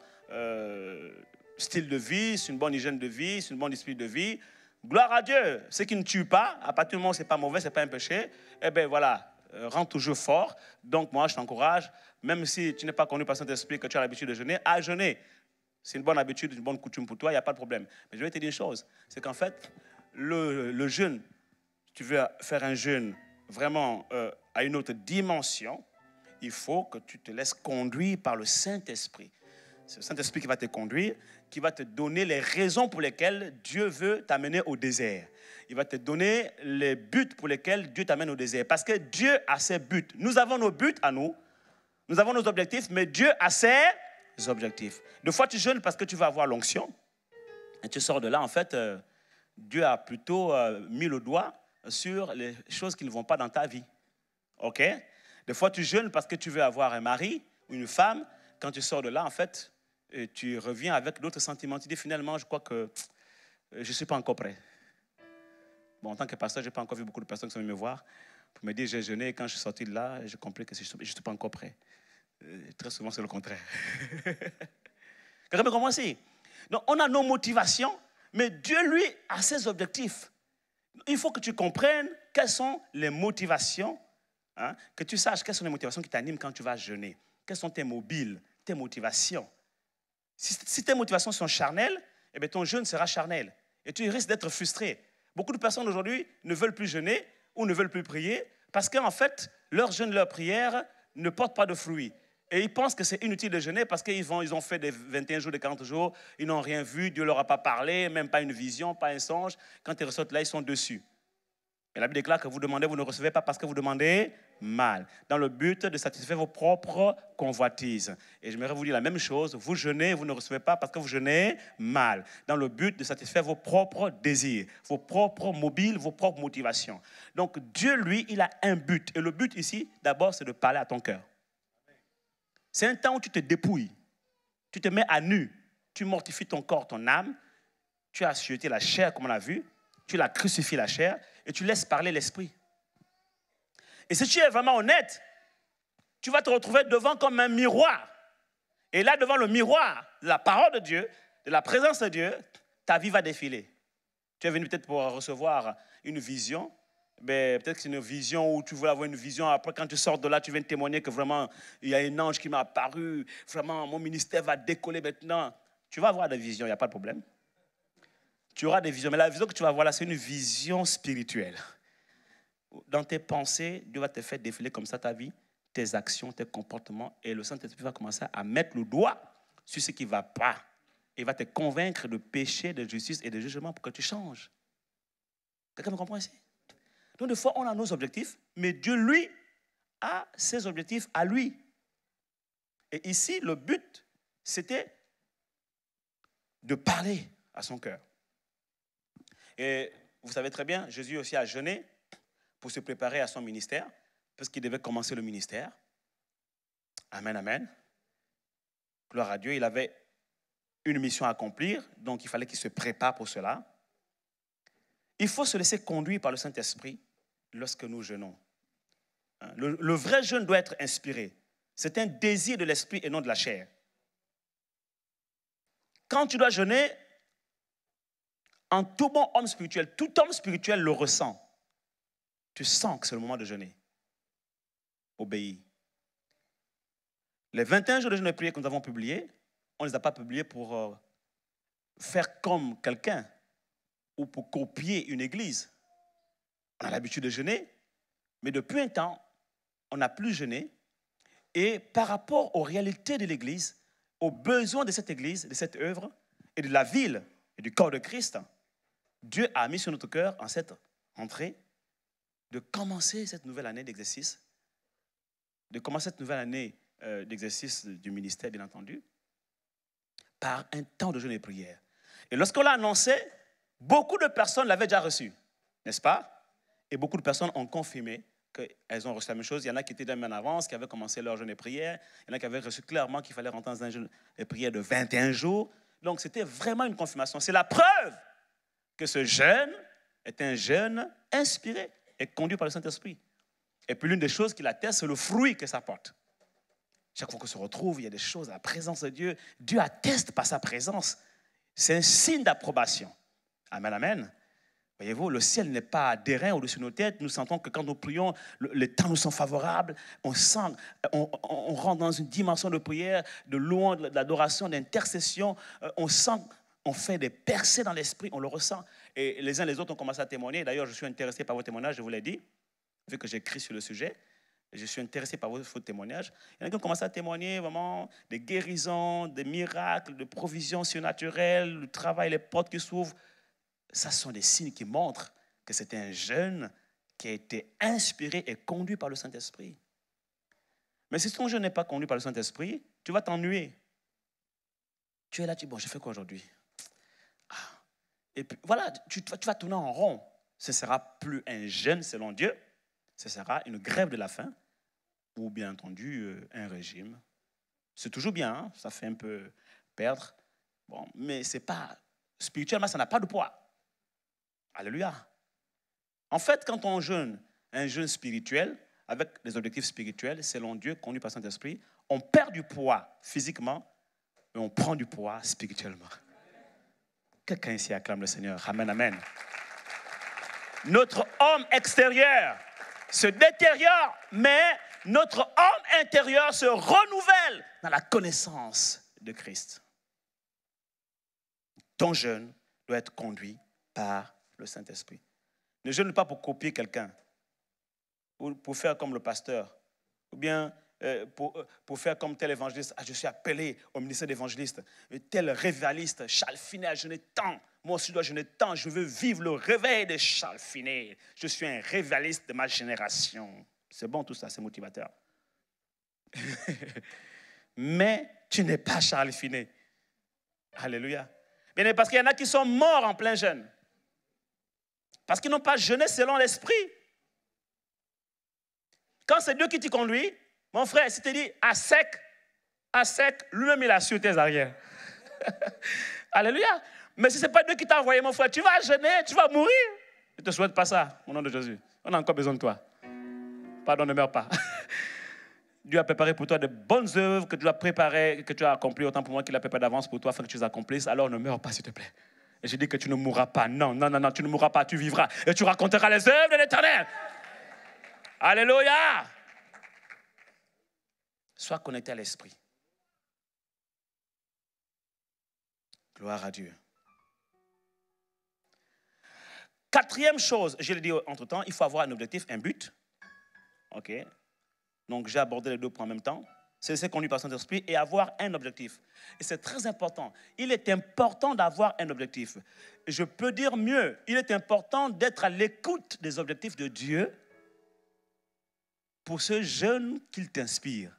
style de vie, c'est une bonne hygiène de vie, c'est une bonne esprit de vie. Gloire à Dieu, ce qui ne tue pas, à partir du moment où ce n'est pas mauvais, ce n'est pas un péché, eh bien voilà, euh, rend toujours fort. Donc moi, je t'encourage, même si tu n'es pas connu par Saint-Esprit, que tu as l'habitude de jeûner, à jeûner. C'est une bonne habitude, une bonne coutume pour toi, il n'y a pas de problème. Mais je vais te dire une chose, c'est qu'en fait, le, le, jeûne, tu veux faire un jeûne vraiment euh, à une autre dimension, il faut que tu te laisses conduire par le Saint-Esprit. C'est le Saint-Esprit qui va te conduire, qui va te donner les raisons pour lesquelles Dieu veut t'amener au désert il va te donner les buts pour lesquels Dieu t'amène au désert. Parce que Dieu a ses buts. Nous avons nos buts à nous, nous avons nos objectifs, mais Dieu a ses objectifs. Des fois, tu jeûnes parce que tu vas avoir l'onction. Et tu sors de là, en fait, euh, Dieu a plutôt euh, mis le doigt sur les choses qui ne vont pas dans ta vie. OK Des fois, tu jeûnes parce que tu veux avoir un mari ou une femme. Quand tu sors de là, en fait, euh, tu reviens avec d'autres sentiments. Tu dis finalement, je crois que je ne suis pas encore prêt en tant que pasteur, je n'ai pas encore vu beaucoup de personnes qui sont venues me voir pour me dire j'ai jeûné. quand je suis sorti de là, j'ai compris que je ne suis pas encore prêt. Euh, très souvent, c'est le contraire. Quelqu'un me c'est. Donc, on a nos motivations, mais Dieu, lui, a ses objectifs. Il faut que tu comprennes quelles sont les motivations, hein, que tu saches quelles sont les motivations qui t'animent quand tu vas jeûner. Quels sont tes mobiles, tes motivations si, si tes motivations sont charnelles, eh bien, ton jeûne sera charnel. Et tu risques d'être frustré. Beaucoup de personnes aujourd'hui ne veulent plus jeûner ou ne veulent plus prier parce qu'en fait, leur jeûne, leur prière ne porte pas de fruits. Et ils pensent que c'est inutile de jeûner parce qu'ils ils ont fait des 21 jours, des 40 jours, ils n'ont rien vu, Dieu leur a pas parlé, même pas une vision, pas un songe. Quand ils ressortent là, ils sont dessus. Et la Bible déclare que vous demandez, vous ne recevez pas parce que vous demandez mal, dans le but de satisfaire vos propres convoitises. Et j'aimerais vous dire la même chose, vous jeûnez, vous ne recevez pas parce que vous jeûnez mal, dans le but de satisfaire vos propres désirs, vos propres mobiles, vos propres motivations. Donc Dieu, lui, il a un but. Et le but ici, d'abord, c'est de parler à ton cœur. C'est un temps où tu te dépouilles, tu te mets à nu, tu mortifies ton corps, ton âme, tu as jeté la chair, comme on l'a vu, tu la crucifies la chair, et tu laisses parler l'esprit. Et si tu es vraiment honnête, tu vas te retrouver devant comme un miroir. Et là, devant le miroir la parole de Dieu, de la présence de Dieu, ta vie va défiler. Tu es venu peut-être pour recevoir une vision, mais peut-être que c'est une vision où tu veux avoir une vision. Après, quand tu sors de là, tu viens témoigner que vraiment, il y a un ange qui m'a apparu. Vraiment, mon ministère va décoller maintenant. Tu vas avoir des visions, il n'y a pas de problème. Tu auras des visions. Mais la vision que tu vas voir là, c'est une vision spirituelle. Dans tes pensées, Dieu va te faire défiler comme ça ta vie, tes actions, tes comportements. Et le Saint-Esprit va commencer à mettre le doigt sur ce qui ne va pas. Il va te convaincre de péché, de justice et de jugement pour que tu changes. Quelqu'un me comprend ici Donc, des fois, on a nos objectifs, mais Dieu, lui, a ses objectifs à lui. Et ici, le but, c'était de parler à son cœur. Et vous savez très bien, Jésus aussi a jeûné pour se préparer à son ministère, parce qu'il devait commencer le ministère. Amen, amen. Gloire à Dieu, il avait une mission à accomplir, donc il fallait qu'il se prépare pour cela. Il faut se laisser conduire par le Saint-Esprit lorsque nous jeûnons. Hein, le, vrai jeûne doit être inspiré. C'est un désir de l'esprit et non de la chair. Quand tu dois jeûner, en tout bon homme spirituel, tout homme spirituel le ressent. Tu sens que c'est le moment de jeûner. Obéis. Les 21 jours de jeûne de prière que nous avons publiés, on ne les a pas publiés pour euh, faire comme quelqu'un ou pour copier une église. On a l'habitude de jeûner, mais depuis un temps, on n'a plus jeûné. Et par rapport aux réalités de l'église, aux besoins de cette église, de cette œuvre et de la ville et du corps de Christ, Dieu a mis sur notre cœur en cette entrée de commencer cette nouvelle année d'exercice, de commencer cette nouvelle année euh, d'exercice du ministère, bien entendu, par un temps de jeûne et prière. Et lorsqu'on l'a annoncé, beaucoup de personnes l'avaient déjà reçu, n'est-ce pas Et beaucoup de personnes ont confirmé qu'elles ont reçu la même chose. Il y en a qui étaient d'un en avance, qui avaient commencé leur jeûne et prière. Il y en a qui avaient reçu clairement qu'il fallait rentrer dans un jeûne et prière de 21 jours. Donc c'était vraiment une confirmation. C'est la preuve que ce jeûne est un jeûne inspiré et conduit par le Saint-Esprit. Et puis l'une des choses qu'il atteste, c'est le fruit que ça porte. Chaque fois qu'on se retrouve, il y a des choses à la présence de Dieu. Dieu atteste par sa présence. C'est un signe d'approbation. Amen, amen. Voyez-vous, le ciel n'est pas d'airain au-dessus de nos têtes. Nous sentons que quand nous prions, le, les temps nous sont favorables. On sent, on, rentre dans une dimension de prière, de louange, d'adoration, d'intercession. Euh, on sent on fait des percées dans l'esprit, on le ressent. Et les uns les autres ont commencé à témoigner. D'ailleurs, je suis intéressé par vos témoignages, je vous l'ai dit, vu que j'écris sur le sujet. Je suis intéressé par vos, témoignages. Il y en a qui ont commencé à témoigner vraiment des guérisons, des miracles, de provisions surnaturelles, le travail, les portes qui s'ouvrent. Ça sont des signes qui montrent que c'est un jeune qui a été inspiré et conduit par le Saint-Esprit. Mais si ton jeune n'est pas conduit par le Saint-Esprit, tu vas t'ennuyer. Tu es là, tu dis, bon, je fais quoi aujourd'hui et puis voilà, tu, vas tourner en rond. Ce sera plus un jeûne selon Dieu, ce sera une grève de la faim ou bien entendu euh, un régime. C'est toujours bien, hein, ça fait un peu perdre. Bon, mais c'est pas spirituellement, ça n'a pas de poids. Alléluia. En fait, quand on jeûne un jeûne spirituel, avec des objectifs spirituels, selon Dieu, conduit par Saint-Esprit, on perd du poids physiquement, et on prend du poids spirituellement. Quelqu'un ici acclame le Seigneur. Amen, amen. Notre homme extérieur se détériore, mais notre homme intérieur se renouvelle dans la connaissance de Christ. Ton jeûne doit être conduit par le Saint-Esprit. Ne jeûne pas pour copier quelqu'un, pour faire comme le pasteur, ou bien euh, pour, euh, pour, faire comme tel évangéliste. Ah, je suis appelé au ministère d'évangéliste. Tel Charles Finet je n'ai tant. Moi aussi, je dois tant. Je veux vivre le réveil de Charles Finet Je suis un révéliste de ma génération. C'est bon tout ça, c'est motivateur. Mais tu n'es pas Charles Finet Alléluia. Bien, parce qu'il y en a qui sont morts en plein jeûne. Parce qu'ils n'ont pas jeûné selon l'esprit. Quand c'est Dieu qui t'y conduit, mon frère, si tu dis à sec, à sec, lui-même il a su tes arrières. Alléluia. Mais si ce n'est pas Dieu qui t'a envoyé, mon frère, tu vas gêner, tu vas mourir. Je ne te souhaite pas ça, au nom de Jésus. On a encore besoin de toi. Pardon, ne meurs pas. Dieu a préparé pour toi de bonnes œuvres que tu as préparées, que tu as accomplies autant pour moi qu'il a préparé d'avance pour toi afin que tu les accomplisses. Alors ne meurs pas, s'il te plaît. Et je dis que tu ne mourras pas. Non, non, non, non, tu ne mourras pas, tu vivras. Et tu raconteras les œuvres de l'Éternel. Alléluia. Sois connecté à l'esprit. Gloire à Dieu. Quatrième chose, je l'ai dit entre-temps, il faut avoir un objectif, un but. OK Donc j'ai abordé les deux points en même temps. C'est qu'on lui par son esprit et avoir un objectif. Et c'est très important. Il est important d'avoir un objectif. Je peux dire mieux, il est important d'être à l'écoute des objectifs de Dieu pour ce jeune qu'il t'inspire.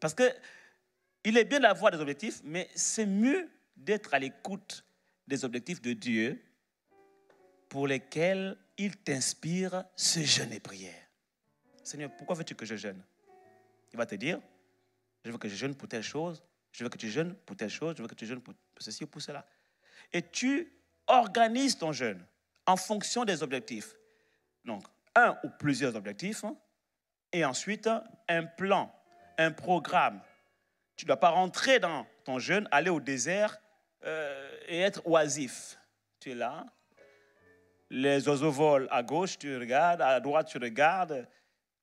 Parce que il est bien d'avoir des objectifs, mais c'est mieux d'être à l'écoute des objectifs de Dieu pour lesquels il t'inspire ce jeûne et prière. Seigneur, pourquoi veux-tu que je jeûne Il va te dire, je veux que je jeûne pour telle chose, je veux que tu jeûnes pour telle chose, je veux que tu jeûnes pour ceci ou pour cela. Et tu organises ton jeûne en fonction des objectifs. Donc, un ou plusieurs objectifs, hein, et ensuite un plan un programme. Tu ne dois pas rentrer dans ton jeûne, aller au désert euh, et être oisif. Tu es là, les oiseaux volent à gauche, tu regardes, à droite, tu regardes,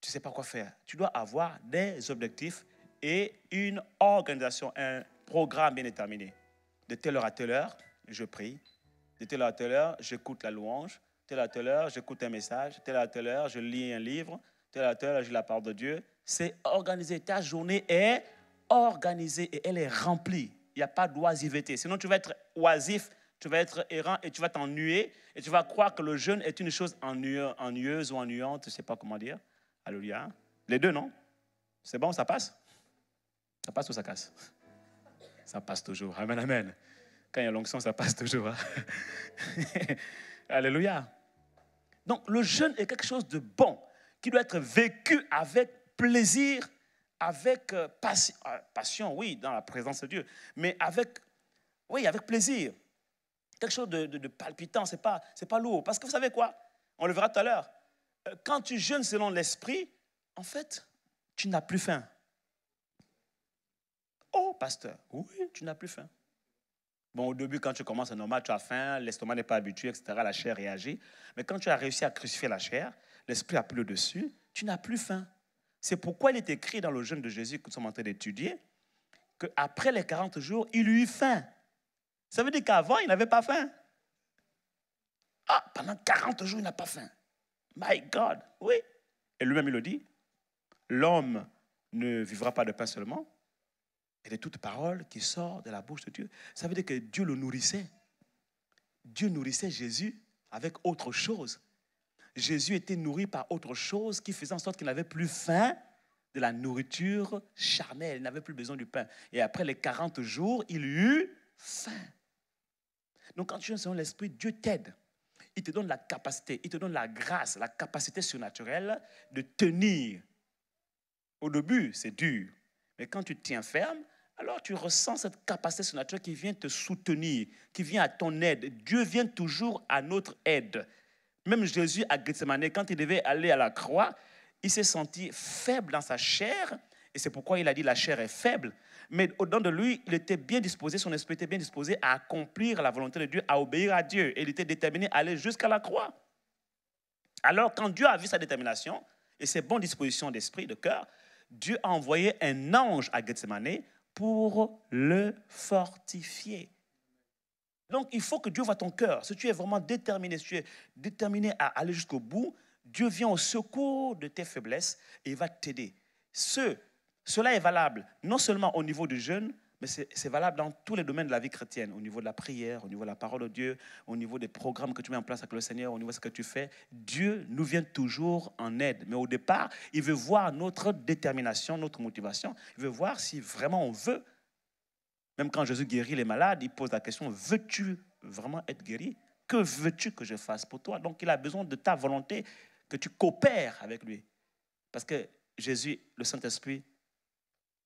tu ne sais pas quoi faire. Tu dois avoir des objectifs et une organisation, un programme bien déterminé. De telle heure à telle heure, je prie. De telle heure à telle heure, j'écoute la louange. De telle heure à telle heure, j'écoute un message. De telle heure à telle heure, je lis un livre. De telle heure à telle heure, je la parole de Dieu c'est organisé. Ta journée est organisée et elle est remplie. Il n'y a pas d'oisiveté. Sinon, tu vas être oisif, tu vas être errant et tu vas t'ennuyer et tu vas croire que le jeûne est une chose ennuyeuse, ou ennuyante, je ne sais pas comment dire. Alléluia. Les deux, non C'est bon, ça passe Ça passe ou ça casse Ça passe toujours. Amen, amen. Quand il y a l'onction, ça passe toujours. Hein. Alléluia. Donc, le jeûne est quelque chose de bon qui doit être vécu avec plaisir avec euh, euh, passion, oui, dans la présence de Dieu, mais avec, oui, avec plaisir. Quelque chose de, palpitant, ce n'est pas, pas lourd. Parce que vous savez quoi On le verra tout à l'heure. Euh, quand tu jeûnes selon l'esprit, en fait, tu n'as plus faim. Oh, pasteur, oui, tu n'as plus faim. Bon, au début, quand tu commences, à normal, tu as faim, l'estomac n'est pas habitué, etc., la chair réagit. Mais quand tu as réussi à crucifier la chair, l'esprit a pris le dessus, tu n'as plus faim. C'est pourquoi il est écrit dans le jeûne de Jésus que nous sommes en train d'étudier qu'après les 40 jours, il eut faim. Ça veut dire qu'avant, il n'avait pas faim. Ah, pendant 40 jours, il n'a pas faim. My God, oui. Et lui-même, il le dit, l'homme ne vivra pas de pain seulement, et de toute parole qui sort de la bouche de Dieu. Ça veut dire que Dieu le nourrissait. Dieu nourrissait Jésus avec autre chose. Jésus était nourri par autre chose qui faisait en sorte qu'il n'avait plus faim de la nourriture charnelle, il n'avait plus besoin du pain. Et après les 40 jours, il eut faim. Donc quand tu es dans l'esprit, Dieu t'aide. Il te donne la capacité, il te donne la grâce, la capacité surnaturelle de tenir. Au début, c'est dur. Mais quand tu tiens ferme, alors tu ressens cette capacité surnaturelle qui vient te soutenir, qui vient à ton aide. Dieu vient toujours à notre aide. Même Jésus à Gethsemane, quand il devait aller à la croix, il s'est senti faible dans sa chair. Et c'est pourquoi il a dit la chair est faible. Mais au-dedans de lui, il était bien disposé, son esprit était bien disposé à accomplir la volonté de Dieu, à obéir à Dieu. Et il était déterminé à aller jusqu'à la croix. Alors, quand Dieu a vu sa détermination et ses bonnes dispositions d'esprit, de cœur, Dieu a envoyé un ange à Gethsemane pour le fortifier. Donc il faut que Dieu voit ton cœur. Si tu es vraiment déterminé, si tu es déterminé à aller jusqu'au bout, Dieu vient au secours de tes faiblesses et va t'aider. Ce, cela est valable non seulement au niveau du jeûne, mais c'est valable dans tous les domaines de la vie chrétienne, au niveau de la prière, au niveau de la parole de Dieu, au niveau des programmes que tu mets en place avec le Seigneur, au niveau de ce que tu fais. Dieu nous vient toujours en aide. Mais au départ, il veut voir notre détermination, notre motivation. Il veut voir si vraiment on veut même quand Jésus guérit les malades, il pose la question, veux-tu vraiment être guéri Que veux-tu que je fasse pour toi Donc il a besoin de ta volonté, que tu coopères avec lui. Parce que Jésus, le Saint-Esprit,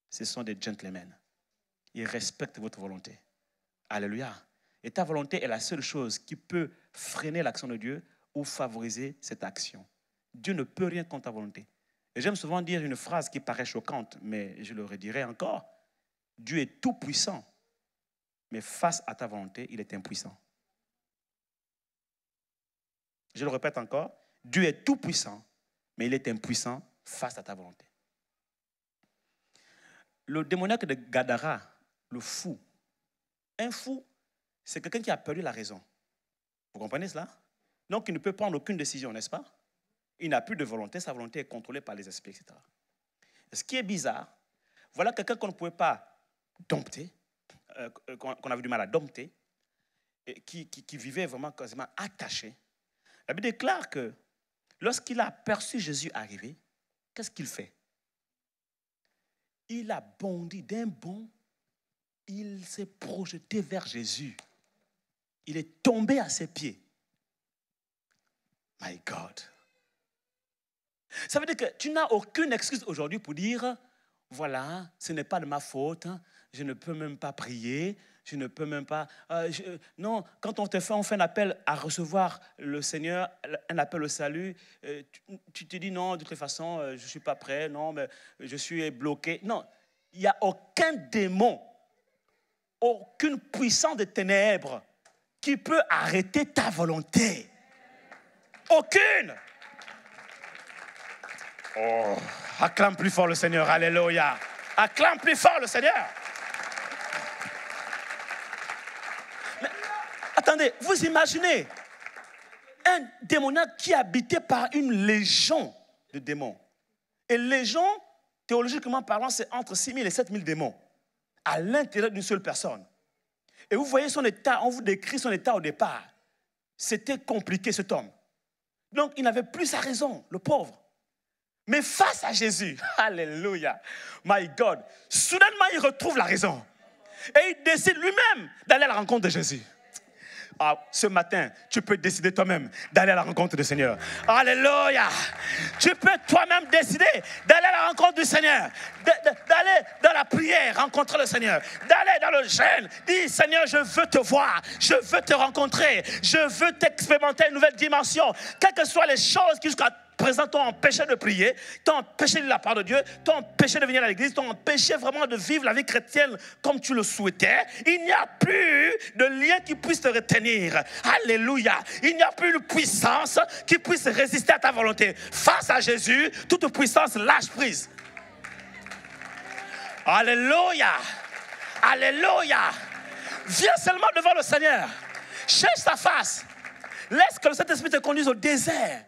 ce sont des gentlemen. Ils respectent votre volonté. Alléluia. Et ta volonté est la seule chose qui peut freiner l'action de Dieu ou favoriser cette action. Dieu ne peut rien contre ta volonté. Et j'aime souvent dire une phrase qui paraît choquante, mais je le redirai encore. Dieu est tout puissant, mais face à ta volonté, il est impuissant. Je le répète encore, Dieu est tout puissant, mais il est impuissant face à ta volonté. Le démoniaque de Gadara, le fou, un fou, c'est quelqu'un qui a perdu la raison. Vous comprenez cela Donc il ne peut prendre aucune décision, n'est-ce pas Il n'a plus de volonté, sa volonté est contrôlée par les esprits, etc. Ce qui est bizarre, voilà quelqu'un qu'on ne pouvait pas Dompté, euh, euh qu'on avait du mal à dompter, qui, qui, qui vivait vraiment quasiment attaché. La Bible déclare que lorsqu'il a aperçu Jésus arriver, qu'est-ce qu'il fait Il a bondi d'un bond, il s'est projeté vers Jésus. Il est tombé à ses pieds. My God. Ça veut dire que tu n'as aucune excuse aujourd'hui pour dire, voilà, ce n'est pas de ma faute, hein je ne peux même pas prier, je ne peux même pas... Euh, non, quand on te fait, on fait un appel à recevoir le Seigneur, un appel au salut, euh, tu, te dis non, de toute façon, euh, je ne suis pas prêt, non, mais je suis bloqué. Non, il n'y a aucun démon, aucune puissance de ténèbres qui peut arrêter ta volonté. Aucune. Oh, acclame plus fort le Seigneur, alléluia. Acclame plus fort le Seigneur. vous imaginez un démoniaque qui habitait par une légion de démons. Et légion, théologiquement parlant, c'est entre 6 000 et 7 000 démons à l'intérieur d'une seule personne. Et vous voyez son état, on vous décrit son état au départ. C'était compliqué cet homme. Donc il n'avait plus sa raison, le pauvre. Mais face à Jésus, Alléluia, my God, soudainement il retrouve la raison. Et il décide lui-même d'aller à la rencontre de Jésus. Ah, ce matin, tu peux décider toi-même d'aller à la rencontre du Seigneur. Alléluia. Tu peux toi-même décider d'aller à la rencontre du Seigneur, d'aller dans la prière, rencontrer le Seigneur, d'aller dans le jeûne. Dis, Seigneur, je veux te voir, je veux te rencontrer, je veux t'expérimenter une nouvelle dimension. Quelles que soient les choses qui jusqu'à présent t'ont empêché de prier, t'ont empêché de la part de Dieu, t'ont empêché de venir à l'église, t'ont empêché vraiment de vivre la vie chrétienne comme tu le souhaitais, il n'y a plus de lien qui puisse te retenir. Alléluia. Il n'y a plus de puissance qui puisse résister à ta volonté. Face à Jésus, toute puissance lâche prise. Alléluia. Alléluia. Viens seulement devant le Seigneur. Cherche sa face. Laisse que le Saint-Esprit te conduise au désert.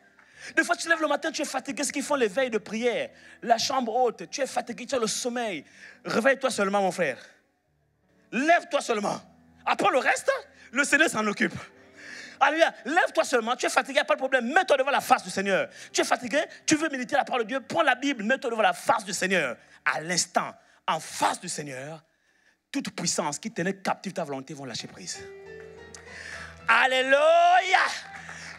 Des fois, tu lèves le matin, tu es fatigué, ce qu'ils font les veilles de prière, la chambre haute, tu es fatigué, tu as le sommeil. Réveille-toi seulement, mon frère. Lève-toi seulement. Après le reste, le Seigneur s'en occupe. Alléluia. Lève-toi seulement. Tu es fatigué, pas de problème. Mets-toi devant la face du Seigneur. Tu es fatigué, tu veux méditer la parole de Dieu. Prends la Bible, mets-toi devant la face du Seigneur. À l'instant, en face du Seigneur, toute puissance qui tenait captive ta volonté vont lâcher prise. Alléluia.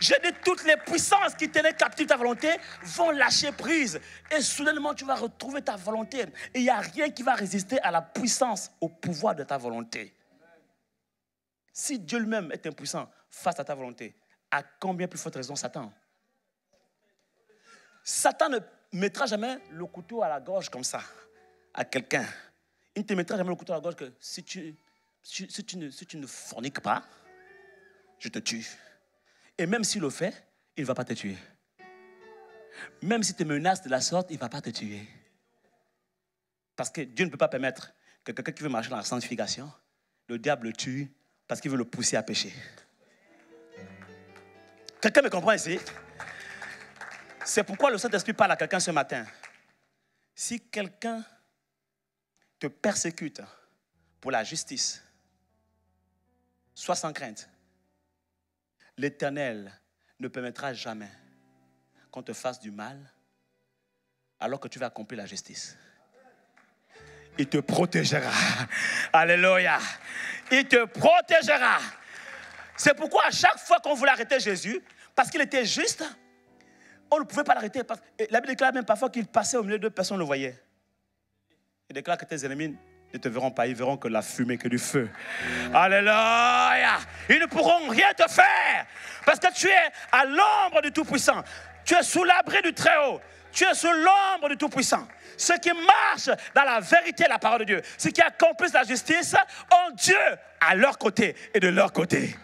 J'ai dit toutes les puissances qui tenaient captive ta volonté vont lâcher prise. Et soudainement, tu vas retrouver ta volonté. Et il n'y a rien qui va résister à la puissance, au pouvoir de ta volonté. Si Dieu lui-même est impuissant face à ta volonté, à combien plus forte raison Satan Satan ne mettra jamais le couteau à la gorge comme ça, à quelqu'un. Il ne te mettra jamais le couteau à la gorge que si tu, ne, si tu ne forniques pas, je te tue. Et même s'il le fait, il ne va pas te tuer. Même si te menaces de la sorte, il ne va pas te tuer. Parce que Dieu ne peut pas permettre que quelqu'un qui veut marcher dans la sanctification, le diable le tue parce qu'il veut le pousser à pécher. Quelqu'un me comprend ici C'est pourquoi le Saint-Esprit parle à quelqu'un ce matin. Si quelqu'un te persécute pour la justice, sois sans crainte l'Éternel ne permettra jamais qu'on te fasse du mal alors que tu vas accomplir la justice. Il te protégera. Alléluia. Il te protégera. C'est pourquoi à chaque fois qu'on voulait arrêter Jésus, parce qu'il était juste, on ne pouvait pas l'arrêter. La Bible déclare même parfois qu'il passait au milieu de personnes, on le voyait. Il déclare que tes ennemis ne te verront pas, ils verront que la fumée, que du feu. Alléluia. Ils ne pourront rien te faire parce que tu es à l'ombre du Tout-Puissant. Tu es sous l'abri du Très-Haut. Tu es sous l'ombre du Tout-Puissant. Ceux qui marchent dans la vérité la parole de Dieu, ceux qui accomplissent la justice, ont Dieu à leur côté et de leur côté.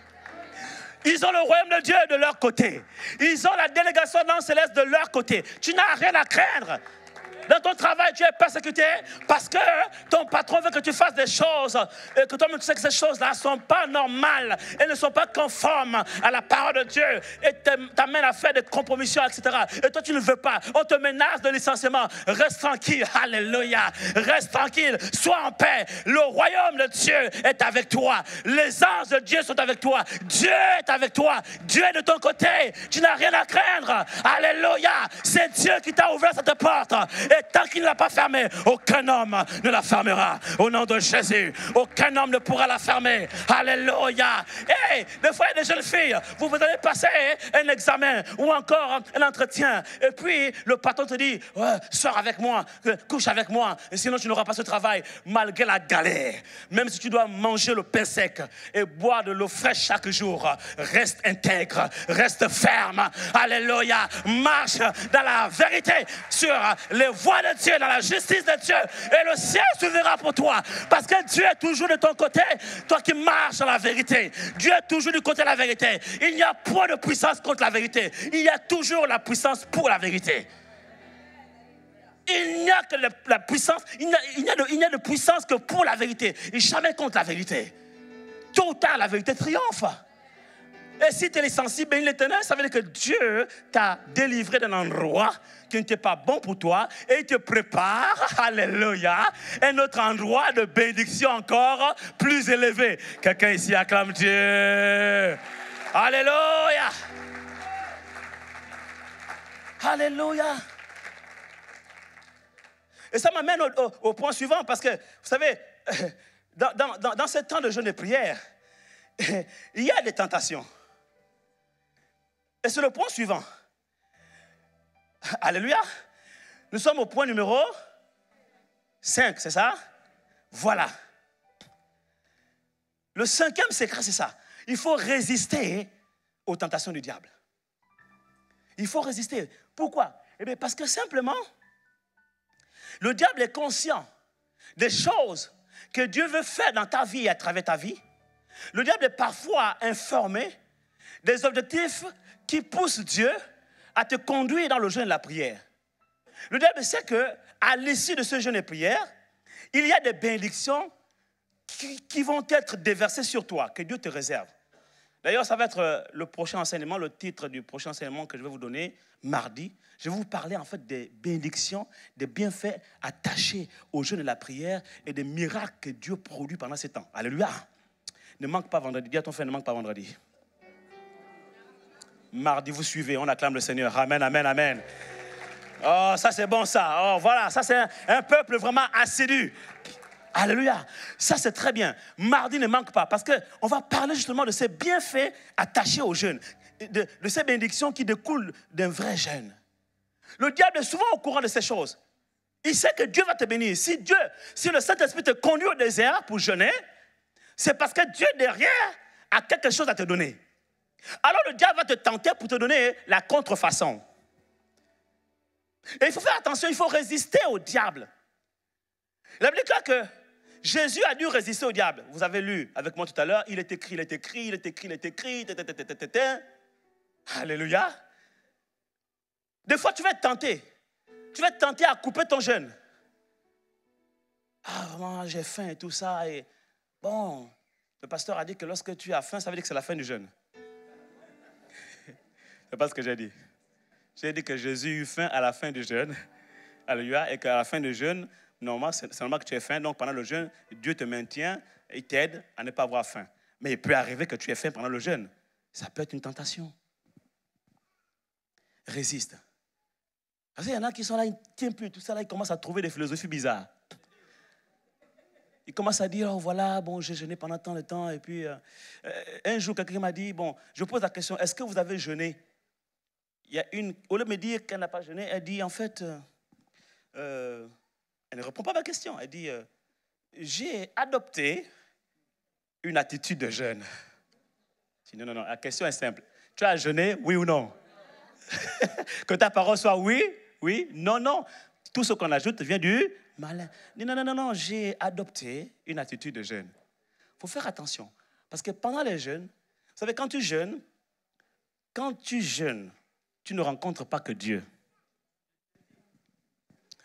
Ils ont le royaume de Dieu de leur côté. Ils ont la délégation non céleste de leur côté. Tu n'as rien à craindre. Dans ton travail, tu es persécuté parce que ton patron veut que tu fasses des choses et que toi-même tu sais que ces choses-là ne sont pas normales. Elles ne sont pas conformes à la parole de Dieu et t'amènent à faire des compromissions, etc. Et toi, tu ne veux pas. On te menace de licenciement. Reste tranquille. Alléluia. Reste tranquille. Sois en paix. Le royaume de Dieu est avec toi. Les anges de Dieu sont avec toi. Dieu est avec toi. Dieu est de ton côté. Tu n'as rien à craindre. Alléluia. C'est Dieu qui t'a ouvert cette porte tant qu'il ne l'a pas fermée, aucun homme ne la fermera. Au nom de Jésus, aucun homme ne pourra la fermer. Alléluia. Et des fois, les jeunes filles, vous, vous allez passer un examen ou encore un entretien. Et puis, le patron te dit, sors avec moi, couche avec moi, sinon tu n'auras pas ce travail, malgré la galère. Même si tu dois manger le pain sec et boire de l'eau fraîche chaque jour, reste intègre, reste ferme. Alléluia. Marche dans la vérité sur les voies de Dieu, dans la justice de Dieu. Et le ciel verra pour toi. Parce que Dieu est toujours de ton côté, toi qui marches dans la vérité. Dieu est toujours du côté de la vérité. Il n'y a point de puissance contre la vérité. Il y a toujours la puissance pour la vérité. Il n'y a que la, puissance, il n'y a, de, a de puissance que pour la vérité et jamais contre la vérité. Tôt ou tard, la vérité triomphe. Et si tu es sensible, et ben, l'éternel, ça veut dire que Dieu t'a délivré d'un endroit qui n'était pas bon pour toi et il te prépare, alléluia, un autre endroit de bénédiction encore plus élevé. Quelqu'un ici acclame Dieu. Alléluia. Alléluia. Et ça m'amène au, point suivant parce que, vous savez, dans, dans, ce temps de jeûne et prière, il y a des tentations. Et c'est le point suivant. Alléluia. Nous sommes au point numéro 5, c'est ça Voilà. Le cinquième secret, c'est ça. Il faut résister aux tentations du diable. Il faut résister. Pourquoi Eh bien, parce que simplement, le diable est conscient des choses que Dieu veut faire dans ta vie et à travers ta vie. Le diable est parfois informé des objectifs qui pousse Dieu à te conduire dans le jeûne de la prière. Le diable sait que à l'issue de ce jeûne de prière, il y a des bénédictions qui, vont être déversées sur toi, que Dieu te réserve. D'ailleurs, ça va être euh, le prochain enseignement, le titre du prochain enseignement que je vais vous donner mardi. Je vais vous parler en fait des bénédictions, des bienfaits attachés au jeûne de la prière et des miracles que Dieu produit pendant ces temps. Alléluia. Ne manque pas vendredi. Dis à ton frère, ne manque pas vendredi. Mardi, vous suivez, on acclame le Seigneur. Amen, amen, amen. Oh, ça c'est bon ça. Oh, voilà, ça c'est un, peuple vraiment assidu. Alléluia. Ça c'est très bien. Mardi ne manque pas parce qu'on va parler justement de ces bienfaits attachés aux jeunes, de, ces bénédictions qui découlent d'un vrai jeune. Le diable est souvent au courant de ces choses. Il sait que Dieu va te bénir. Si Dieu, si le Saint-Esprit te conduit au désert pour jeûner, c'est parce que Dieu derrière a quelque chose à te donner. Alors le diable va te tenter pour te donner la contrefaçon. Et il faut faire attention, il faut résister au diable. La dit que Jésus a dû résister au diable. Vous avez lu avec moi tout à l'heure, il est écrit, il est écrit, il est écrit, il est écrit. Alléluia. Des fois, tu vas être tenté. Tu vas être tenté à couper ton jeûne. Ah, vraiment, j'ai faim et tout ça. Et bon, le pasteur a dit que lorsque tu as faim, ça veut dire que c'est la fin du jeûne n'est pas ce que j'ai dit. J'ai dit que Jésus eut faim à la fin du jeûne. Alléluia. Et qu'à la fin du jeûne, normalement, c'est normal que tu aies faim. Donc pendant le jeûne, Dieu te maintient, et t'aide à ne pas avoir faim. Mais il peut arriver que tu aies faim pendant le jeûne. Ça peut être une tentation. Résiste. Parce qu'il y en a qui sont là, ils ne tiennent plus tout ça, là, ils commencent à trouver des philosophies bizarres. Ils commencent à dire, oh voilà, bon, j'ai jeûné pendant tant de temps. Et puis, euh, euh, un jour, quelqu'un m'a dit, bon, je pose la question, est-ce que vous avez jeûné il y a une, au lieu de me dire qu'elle n'a pas jeûné, elle dit en fait, euh, euh, elle ne répond pas à ma question. Elle dit, euh, j'ai adopté une attitude de jeûne. Je dis, non, non, non, la question est simple. Tu as jeûné, oui ou non Que ta parole soit oui, oui, non, non. Tout ce qu'on ajoute vient du malin. Non, non, non, non, j'ai adopté une attitude de jeûne. Il faut faire attention. Parce que pendant les jeûnes, vous savez, quand tu jeûnes, quand tu jeûnes, tu ne rencontres pas que Dieu.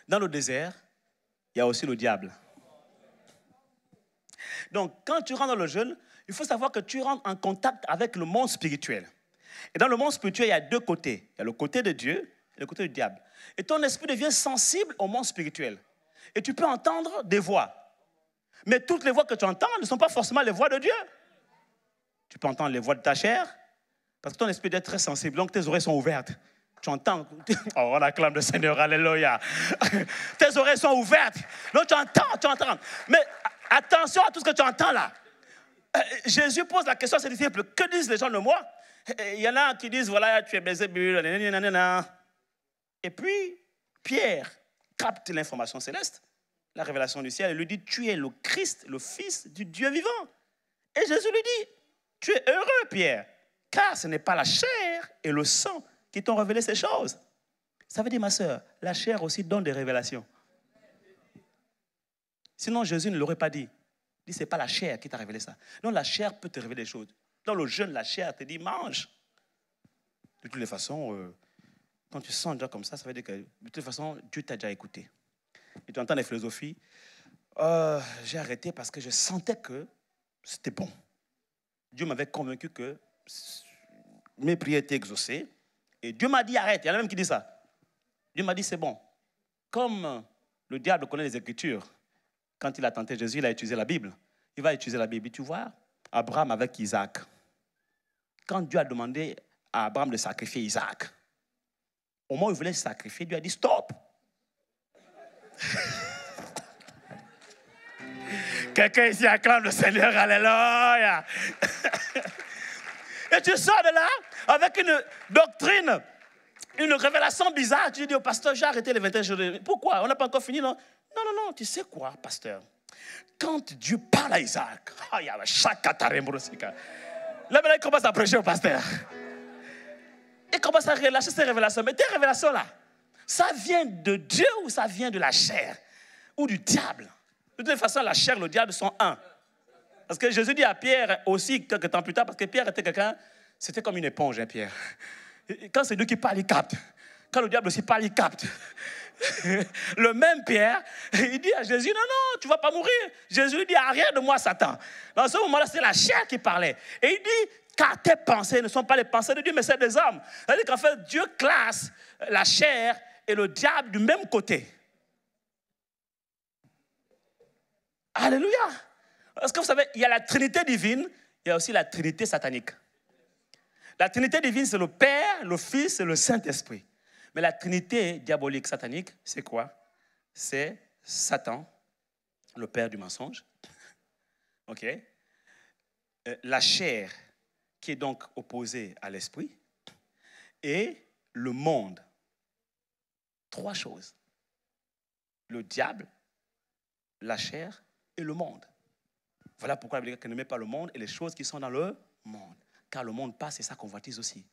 Dans le désert, il y a aussi le diable. Donc, quand tu rentres dans le jeûne, il faut savoir que tu rentres en contact avec le monde spirituel. Et dans le monde spirituel, il y a deux côtés. Il y a le côté de Dieu et le côté du diable. Et ton esprit devient sensible au monde spirituel. Et tu peux entendre des voix. Mais toutes les voix que tu entends ne sont pas forcément les voix de Dieu. Tu peux entendre les voix de ta chair, parce que ton esprit est très sensible, donc tes oreilles sont ouvertes. Tu entends. Oh, on acclame le Seigneur, alléluia. tes oreilles sont ouvertes. Donc tu entends, tu entends. Mais attention à tout ce que tu entends là. Euh, Jésus pose la question à ses disciples, que disent les gens de moi euh, Il y en a qui disent, voilà, tu es baisé, et puis, Pierre capte l'information céleste, la révélation du ciel, et lui dit, tu es le Christ, le Fils du Dieu vivant. Et Jésus lui dit, tu es heureux, Pierre, car ce n'est pas la chair et le sang qui t'ont révélé ces choses. Ça veut dire, ma soeur, la chair aussi donne des révélations. Sinon, Jésus ne l'aurait pas dit. Il dit, ce n'est pas la chair qui t'a révélé ça. Non, la chair peut te révéler des choses. Dans le jeûne, la chair te dit, mange. De toutes les façons, euh, quand tu sens déjà comme ça, ça veut dire que de toute façons, Dieu t'a déjà écouté. Et tu entends les philosophies. Oh, j'ai arrêté parce que je sentais que c'était bon. Dieu m'avait convaincu que mes prières étaient exaucées. Et Dieu m'a dit, arrête. Il y en a même qui dit ça. Dieu m'a dit, c'est bon. Comme le diable connaît les Écritures, quand il a tenté Jésus, il a utilisé la Bible. Il va utiliser la Bible. Tu vois, Abraham avec Isaac. Quand Dieu a demandé à Abraham de sacrifier Isaac, au moment où il voulait sacrifier, Dieu a dit, stop. Quelqu'un ici acclame le Seigneur, Alléluia. Et tu sors de là avec une doctrine, une révélation bizarre. Tu dis au pasteur, j'ai arrêté les 21 jours. Pourquoi On n'a pas encore fini, non Non, non, non. Tu sais quoi, pasteur Quand Dieu parle à Isaac, là, ah, maintenant, il commence à prêcher au pasteur. Il commence à relâcher ses révélations. Mais tes révélations là, ça vient de Dieu ou ça vient de la chair ou du diable De toute façon, la chair et le diable sont un. Parce que Jésus dit à Pierre aussi, quelques temps plus tard, parce que Pierre était quelqu'un, c'était comme une éponge, hein, Pierre. Quand c'est Dieu qui parle, il capte. Quand le diable aussi parle, il capte. le même Pierre, il dit à Jésus, non, non, tu ne vas pas mourir. Jésus lui dit, arrière de moi, Satan. Dans ce moment-là, c'est la chair qui parlait. Et il dit, car tes pensées ne sont pas les pensées de Dieu, mais celles des hommes. C'est-à-dire qu'en fait, Dieu classe la chair et le diable du même côté. Alléluia. Parce que vous savez, il y a la Trinité divine, il y a aussi la Trinité satanique. La Trinité divine, c'est le Père, le Fils et le Saint-Esprit. Mais la Trinité diabolique satanique, c'est quoi C'est Satan, le Père du mensonge. OK euh, La chair, qui est donc opposée à l'Esprit. Et le monde. Trois choses. Le diable, la chair et le monde. Voilà pourquoi la Bible dit pas le monde et les choses qui sont dans le monde. Car le monde passe et ça convoitise aussi.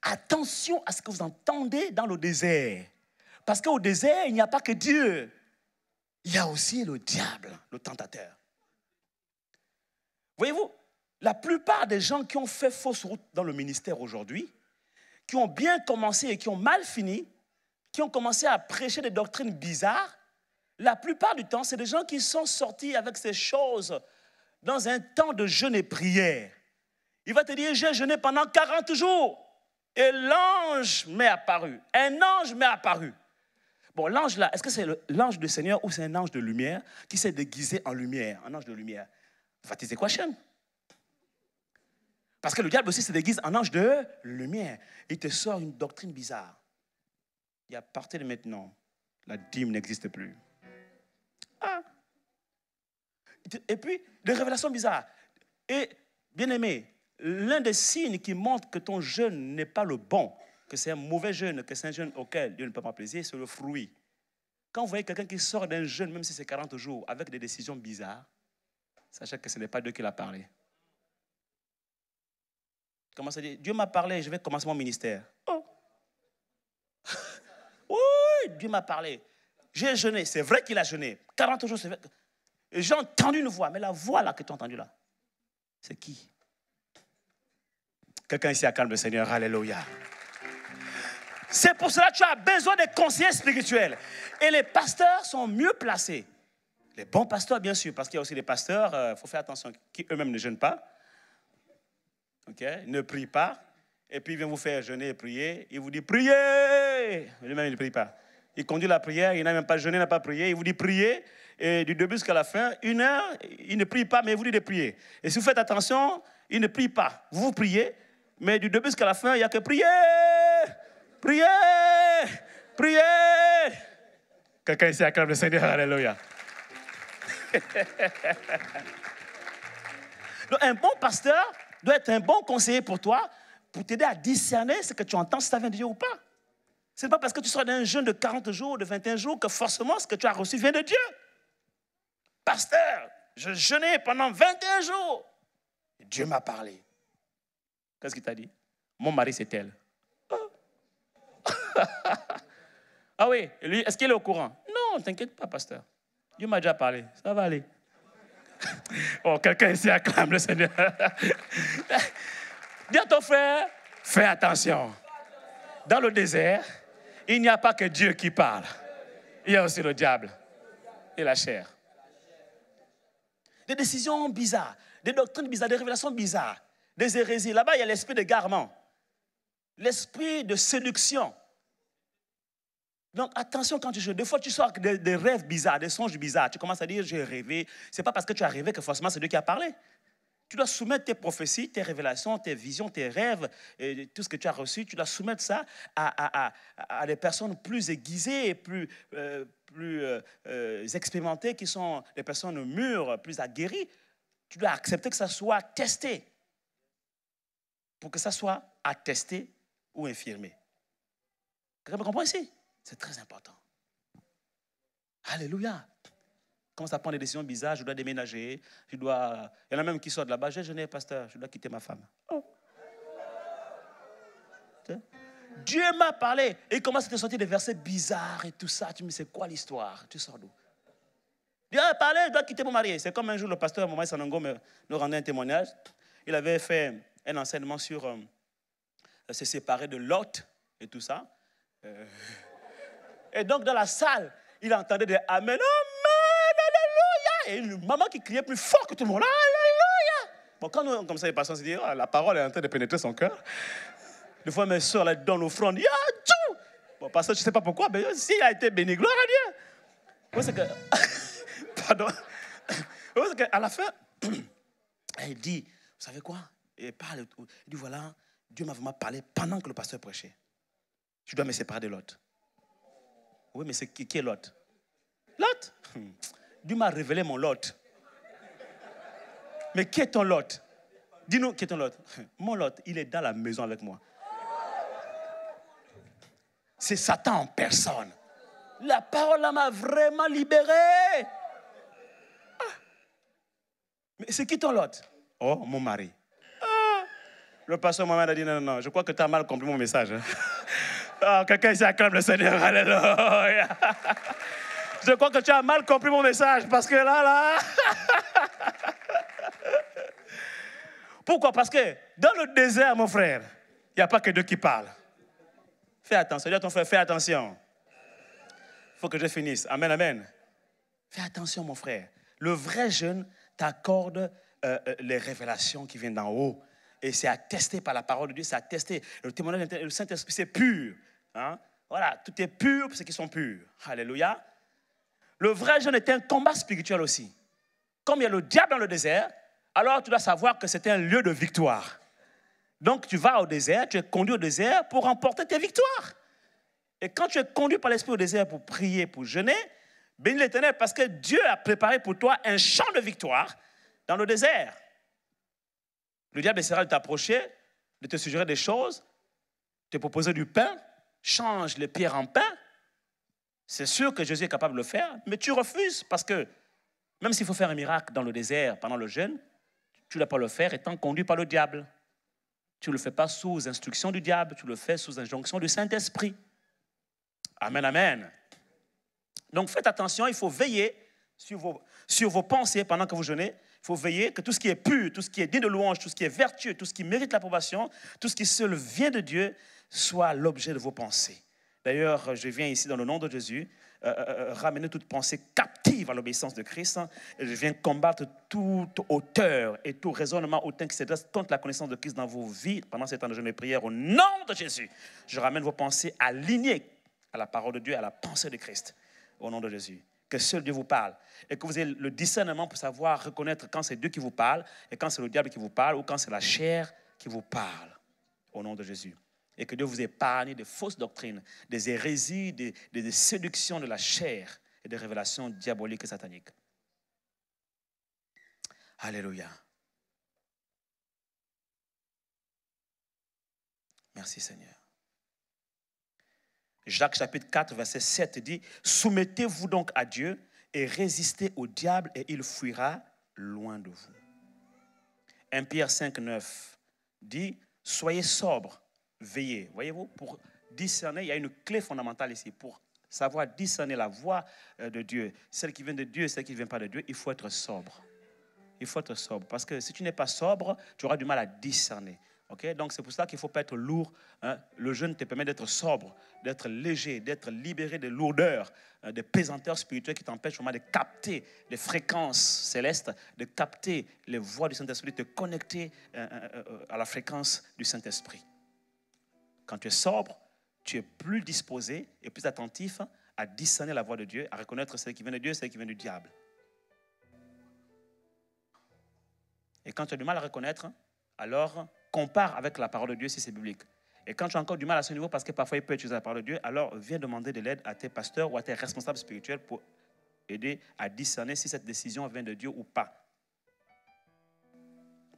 Attention à ce que vous entendez dans le désert. Parce qu'au désert, il n'y a pas que Dieu. Il y a aussi le diable, le tentateur. Voyez-vous, la plupart des gens qui ont fait fausse route dans le ministère aujourd'hui, qui ont bien commencé et qui ont mal fini, qui ont commencé à prêcher des doctrines bizarres, la plupart du temps, c'est des gens qui sont sortis avec ces choses dans un temps de jeûne et prière. Il va te dire, j'ai jeûné pendant 40 jours. Et l'ange m'est apparu. Un ange m'est apparu. Bon, l'ange là, est-ce que c'est l'ange du Seigneur ou c'est un ange de lumière qui s'est déguisé en lumière, un ange de lumière t quoi, question? Parce que le diable aussi se déguise en ange de lumière. Il te sort une doctrine bizarre. Et à partir de maintenant, la dîme n'existe plus. Et puis, des révélations bizarres. Et, bien aimé, l'un des signes qui montre que ton jeûne n'est pas le bon, que c'est un mauvais jeûne, que c'est un jeûne auquel Dieu ne peut pas plaisir, c'est le fruit. Quand vous voyez quelqu'un qui sort d'un jeûne, même si c'est 40 jours, avec des décisions bizarres, sachez que ce n'est pas Dieu qui l'a parlé. Comment ça dit Dieu m'a parlé, je vais commencer mon ministère. Oh Oui, Dieu m'a parlé. J'ai jeûné. C'est vrai qu'il a jeûné. 40 jours, c'est vrai. J'ai entendu une voix. Mais la voix là que tu as entendue là, c'est qui Quelqu'un ici calme le Seigneur. Alléluia. C'est pour cela que tu as besoin des conseillers spirituels. Et les pasteurs sont mieux placés. Les bons pasteurs, bien sûr, parce qu'il y a aussi des pasteurs, il euh, faut faire attention, qui eux-mêmes ne jeûnent pas, ok ne prient pas, et puis ils viennent vous faire jeûner et prier. Ils vous disent Priez Lui-même, il ne prient pas il conduit la prière, il n'a même pas jeûné, il n'a pas prié. Il vous dit prier, et du début jusqu'à la fin, une heure, il ne prie pas, mais il vous dit de prier. Et si vous faites attention, il ne prie pas. Vous, vous priez, mais du début jusqu'à la fin, il n'y a que prier, prier, prier. Quelqu'un ici acclame le Seigneur, Alléluia. Donc, un bon pasteur doit être un bon conseiller pour toi, pour t'aider à discerner ce que tu entends, si ça vient de Dieu ou pas. Ce n'est pas parce que tu seras dans un jeûne de 40 jours, de 21 jours, que forcément ce que tu as reçu vient de Dieu. Pasteur, je jeûnais pendant 21 jours. Dieu m'a parlé. Qu'est-ce qu'il t'a dit Mon mari, c'est elle. ah oui, est-ce qu'il est au courant Non, t'inquiète pas, pasteur. Dieu m'a déjà parlé. Ça va aller. oh, quelqu'un ici acclame le Seigneur. Dis à ton frère, fais attention. Dans le désert, il n'y a pas que Dieu qui parle. Il y a aussi le diable et la chair. Des décisions bizarres, des doctrines bizarres, des révélations bizarres, des hérésies. Là-bas, il y a l'esprit de garment, l'esprit de séduction. Donc attention quand tu joues. Des fois, tu sors des, rêves bizarres, des songes bizarres. Tu commences à dire, j'ai rêvé. C'est pas parce que tu as rêvé que forcément c'est Dieu qui a parlé tu dois soumettre tes prophéties, tes révélations, tes visions, tes rêves, et tout ce que tu as reçu, tu dois soumettre ça à, des personnes plus aiguisées et plus, euh, plus euh, expérimentées, qui sont des personnes mûres, plus aguerries. Tu dois accepter que ça soit testé pour que ça soit attesté ou infirmé. Quelqu'un me comprend ici C'est très important. Alléluia commence ça prendre des décisions bizarres, je dois déménager, je dois... Il y en a même qui sortent là-bas, j'ai jeûné, pasteur, je dois quitter ma femme. Oh. Dieu m'a parlé. Et il commence à te sortir des versets bizarres et tout ça. Tu me dis, c'est quoi l'histoire Tu sors d'où Dieu a parlé, je dois quitter mon mari. C'est comme un jour, le pasteur mari Sanango nous rendait un témoignage. Il avait fait un enseignement sur euh, euh, se séparer de Lot et tout ça. Euh, et donc, dans la salle, il entendait des Amen et une maman qui criait plus fort que tout le monde. Alléluia! Bon, quand nous, comme ça, les passants se disent, ah, la parole est en train de pénétrer son cœur. Des fois, mes soeurs, elles donnent l'offrande. Ah, Bon, pasteur je ne sais pas pourquoi, mais si, s'il a été béni, gloire à Dieu. Moi, c'est que. Pardon. Moi, c'est qu'à la fin, elle dit, vous savez quoi? Elle parle. Elle dit, voilà, Dieu m'a vraiment parlé pendant que le pasteur prêchait. Je dois me séparer de l'autre. Oui, mais c'est qui, qui est l'autre? L'autre? Hmm. Dieu m'a révélé mon lot. Mais qui est ton lot Dis-nous qui est ton lot Mon lot, il est dans la maison avec moi. C'est Satan en personne. La parole m'a vraiment libéré. Ah. Mais c'est qui ton lot Oh, mon mari. Ah. Le pasteur Mohamed a dit non, non, non, je crois que tu as mal compris mon message. Hein. Ah, quelqu'un ici acclame le Seigneur. Alléluia. je crois que tu as mal compris mon message parce que là, là. Pourquoi Parce que dans le désert, mon frère, il n'y a pas que Dieu qui parle. Fais attention. Dis à ton frère, fais attention. Il faut que je finisse. Amen, amen. Fais attention, mon frère. Le vrai jeune t'accorde euh, euh, les révélations qui viennent d'en haut. Et c'est attesté par la parole de Dieu, c'est attesté. Le témoignage du Saint-Esprit, c'est pur. Hein. Voilà, tout est pur pour ceux qui sont purs. Alléluia. Le vrai jeûne est un combat spirituel aussi. Comme il y a le diable dans le désert, alors tu dois savoir que c'est un lieu de victoire. Donc tu vas au désert, tu es conduit au désert pour remporter tes victoires. Et quand tu es conduit par l'Esprit au désert pour prier, pour jeûner, bénis l'Éternel parce que Dieu a préparé pour toi un champ de victoire dans le désert. Le diable essaiera de t'approcher, de te suggérer des choses, de te proposer du pain, change les pierres en pain, c'est sûr que Jésus est capable de le faire, mais tu refuses parce que même s'il faut faire un miracle dans le désert pendant le jeûne, tu ne pas le faire étant conduit par le diable. Tu ne le fais pas sous instruction du diable, tu le fais sous injonction du Saint-Esprit. Amen, amen. Donc faites attention, il faut veiller sur vos, sur vos pensées pendant que vous jeûnez. Il faut veiller que tout ce qui est pur, tout ce qui est dit de louange, tout ce qui est vertueux, tout ce qui mérite l'approbation, tout ce qui seul vient de Dieu, soit l'objet de vos pensées. D'ailleurs, je viens ici dans le nom de Jésus euh, euh, euh, ramener toute pensée captive à l'obéissance de Christ. Hein. Je viens combattre toute hauteur et tout raisonnement hautain qui s'adresse contre la connaissance de Christ dans vos vies pendant ces temps de jeûne et prière. Au nom de Jésus, je ramène vos pensées alignées à la parole de Dieu, à la pensée de Christ. Au nom de Jésus. Que seul Dieu vous parle et que vous ayez le discernement pour savoir reconnaître quand c'est Dieu qui vous parle et quand c'est le diable qui vous parle ou quand c'est la chair qui vous parle. Au nom de Jésus et que Dieu vous épargne des fausses doctrines, des hérésies, des, séductions de la chair et des révélations diaboliques et sataniques. Alléluia. Merci Seigneur. Jacques chapitre 4, verset 7 dit, Soumettez-vous donc à Dieu et résistez au diable et il fuira loin de vous. 1 Pierre 5, 9 dit, Soyez sobres, veiller. Voyez-vous, pour discerner, il y a une clé fondamentale ici. Pour savoir discerner la voix euh, de Dieu, celle qui vient de Dieu et celle qui ne vient pas de Dieu, il faut être sobre. Il faut être sobre. Parce que si tu n'es pas sobre, tu auras du mal à discerner. Okay? Donc c'est pour ça qu'il ne faut pas être lourd. Hein. Le jeûne te permet d'être sobre, d'être léger, d'être libéré de lourdeurs, euh, des de pesanteurs spirituelles qui t'empêchent vraiment de capter les fréquences célestes, de capter les voix du Saint-Esprit, de te connecter euh, à la fréquence du Saint-Esprit. Quand tu es sobre, tu es plus disposé et plus attentif à discerner la voix de Dieu, à reconnaître celle qui vient de Dieu et celle qui vient du diable. Et quand tu as du mal à reconnaître, alors compare avec la parole de Dieu si c'est biblique. Et quand tu as encore du mal à ce niveau, parce que parfois il peut utiliser la parole de Dieu, alors viens demander de l'aide à tes pasteurs ou à tes responsables spirituels pour aider à discerner si cette décision vient de Dieu ou pas.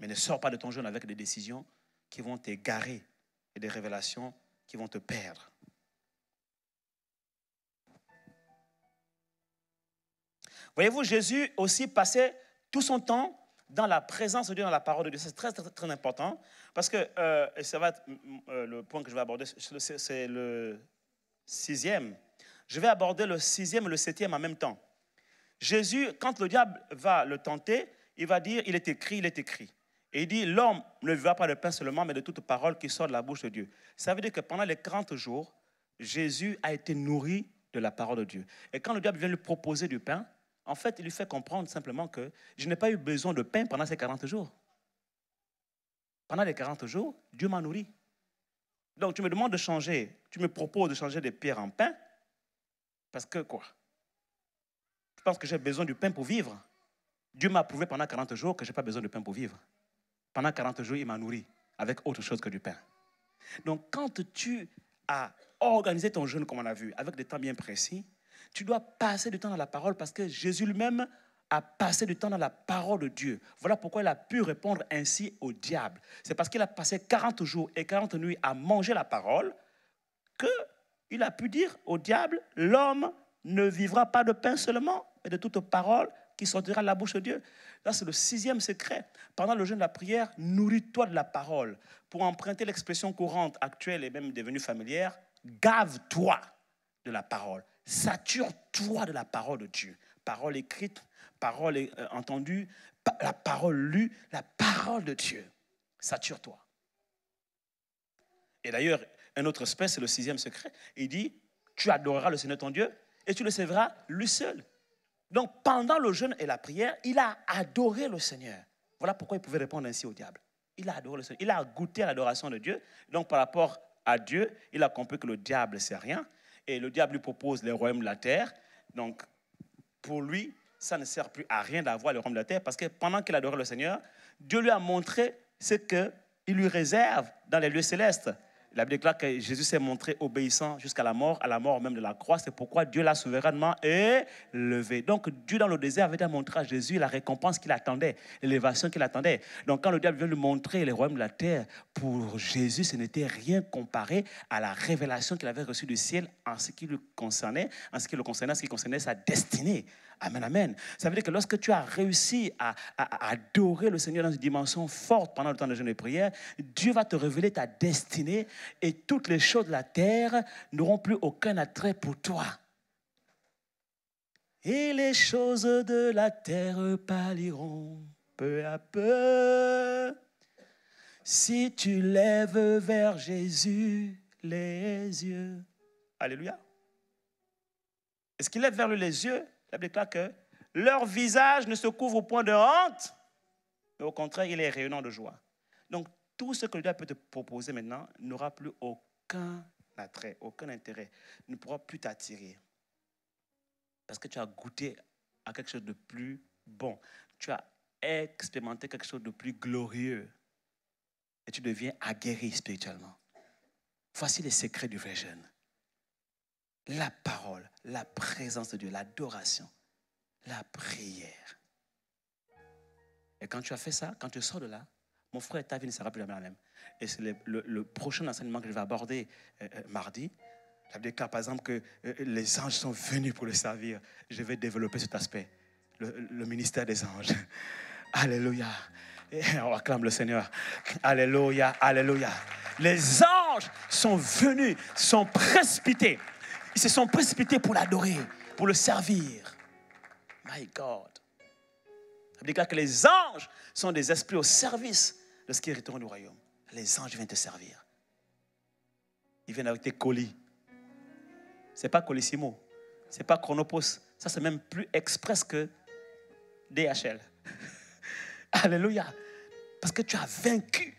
Mais ne sors pas de ton jeûne avec des décisions qui vont t'égarer et des révélations qui vont te perdre. Voyez-vous, Jésus aussi passait tout son temps dans la présence de Dieu, dans la parole de Dieu. C'est très, très, très important parce que, euh, et ça va euh, le point que je vais aborder, c'est le sixième. Je vais aborder le sixième et le septième en même temps. Jésus, quand le diable va le tenter, il va dire, il est écrit, il est écrit. Et il dit, l'homme ne vivra pas de pain seulement, mais de toute parole qui sort de la bouche de Dieu. Ça veut dire que pendant les 40 jours, Jésus a été nourri de la parole de Dieu. Et quand le diable vient lui proposer du pain, en fait, il lui fait comprendre simplement que je n'ai pas eu besoin de pain pendant ces 40 jours. Pendant les 40 jours, Dieu m'a nourri. Donc tu me demandes de changer, tu me proposes de changer des pierres en pain, parce que quoi Tu penses que j'ai besoin du pain pour vivre Dieu m'a prouvé pendant 40 jours que je n'ai pas besoin de pain pour vivre. Pendant 40 jours, il m'a nourri avec autre chose que du pain. Donc, quand tu as organisé ton jeûne, comme on a vu, avec des temps bien précis, tu dois passer du temps dans la parole parce que Jésus lui-même a passé du temps dans la parole de Dieu. Voilà pourquoi il a pu répondre ainsi au diable. C'est parce qu'il a passé 40 jours et 40 nuits à manger la parole que il a pu dire au diable, l'homme ne vivra pas de pain seulement, mais de toute parole qui sortira de la bouche de Dieu. Là, c'est le sixième secret. Pendant le jeûne de la prière, nourris-toi de la parole. Pour emprunter l'expression courante actuelle et même devenue familière, gave-toi de la parole. Sature-toi de la parole de Dieu. Parole écrite, parole euh, entendue, la parole lue, la parole de Dieu. Sature-toi. Et d'ailleurs, un autre aspect, c'est le sixième secret. Il dit, tu adoreras le Seigneur ton Dieu et tu le serviras lui seul. Donc pendant le jeûne et la prière, il a adoré le Seigneur. Voilà pourquoi il pouvait répondre ainsi au diable. Il a adoré le Seigneur. Il a goûté à l'adoration de Dieu. Donc par rapport à Dieu, il a compris que le diable, c'est rien. Et le diable lui propose les royaumes de la terre. Donc pour lui, ça ne sert plus à rien d'avoir les royaumes de la terre parce que pendant qu'il adorait le Seigneur, Dieu lui a montré ce qu'il lui réserve dans les lieux célestes la Bible déclare que Jésus s'est montré obéissant jusqu'à la mort, à la mort même de la croix. C'est pourquoi Dieu l'a souverainement élevé. Donc Dieu dans le désert avait déjà montré à Jésus la récompense qu'il attendait, l'élévation qu'il attendait. Donc quand le diable vient lui montrer les royaumes de la terre, pour Jésus, ce n'était rien comparé à la révélation qu'il avait reçue du ciel en ce qui le concernait, en ce qui le concernait, en ce qui concernait sa destinée, Amen, amen. Ça veut dire que lorsque tu as réussi à, adorer le Seigneur dans une dimension forte pendant le temps de jeûne et prière, Dieu va te révéler ta destinée et toutes les choses de la terre n'auront plus aucun attrait pour toi. Et les choses de la terre pâliront peu à peu. Si tu lèves vers Jésus les yeux. Alléluia. Est-ce qu'il lève vers lui les yeux la Bible déclare que leur visage ne se couvre au point de honte, mais au contraire, il est rayonnant de joie. Donc, tout ce que le Dieu peut te proposer maintenant n'aura plus aucun attrait, aucun intérêt, ne pourra plus t'attirer. Parce que tu as goûté à quelque chose de plus bon. Tu as expérimenté quelque chose de plus glorieux. Et tu deviens aguerri spirituellement. Voici les secrets du vrai jeûne la parole, la présence de Dieu, l'adoration, la prière. Et quand tu as fait ça, quand tu sors de là, mon frère, ta vie ne sera plus la même. Et c'est le, prochain enseignement que je vais aborder euh, euh, mardi. Ça veut dire, par exemple, que euh, les anges sont venus pour le servir. Je vais développer cet aspect, le, le ministère des anges. Alléluia. Et on acclame le Seigneur. Alléluia, alléluia. Les anges sont venus, sont précipités. Ils se sont précipités pour l'adorer, pour le servir. My God. Ça veut dire que les anges sont des esprits au service de ce qui retourne du royaume. Les anges viennent te servir. Ils viennent avec tes colis. Ce n'est pas Colissimo, ce n'est pas Chronopos. Ça, c'est même plus express que DHL. Alléluia. Parce que tu as vaincu.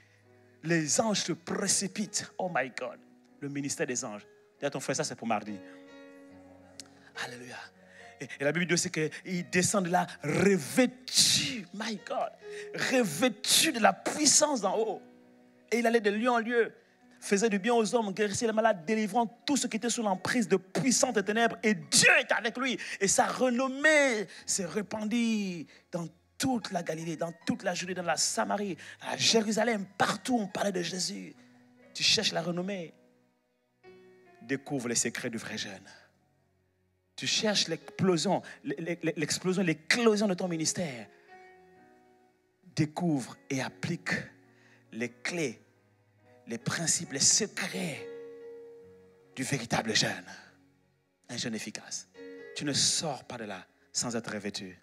Les anges se précipitent. Oh my God. Le ministère des anges ton frère, ça c'est pour mardi. Alléluia. Et, la Bible dit aussi qu'il descend de là revêtu, my God, revêtu de la puissance d'en haut. Et il allait de lieu en lieu, faisait du bien aux hommes, guérissait les malades, délivrant tout ce qui était sous l'emprise de puissantes ténèbres. Et Dieu était avec lui. Et sa renommée s'est répandue dans toute la Galilée, dans toute la Judée, dans la Samarie, à Jérusalem, partout on parlait de Jésus. Tu cherches la renommée découvre les secrets du vrai jeune. Tu cherches l'explosion, l'explosion, l'éclosion de ton ministère. Découvre et applique les clés, les principes, les secrets du véritable jeune. Un jeune efficace. Tu ne sors pas de là sans être revêtu.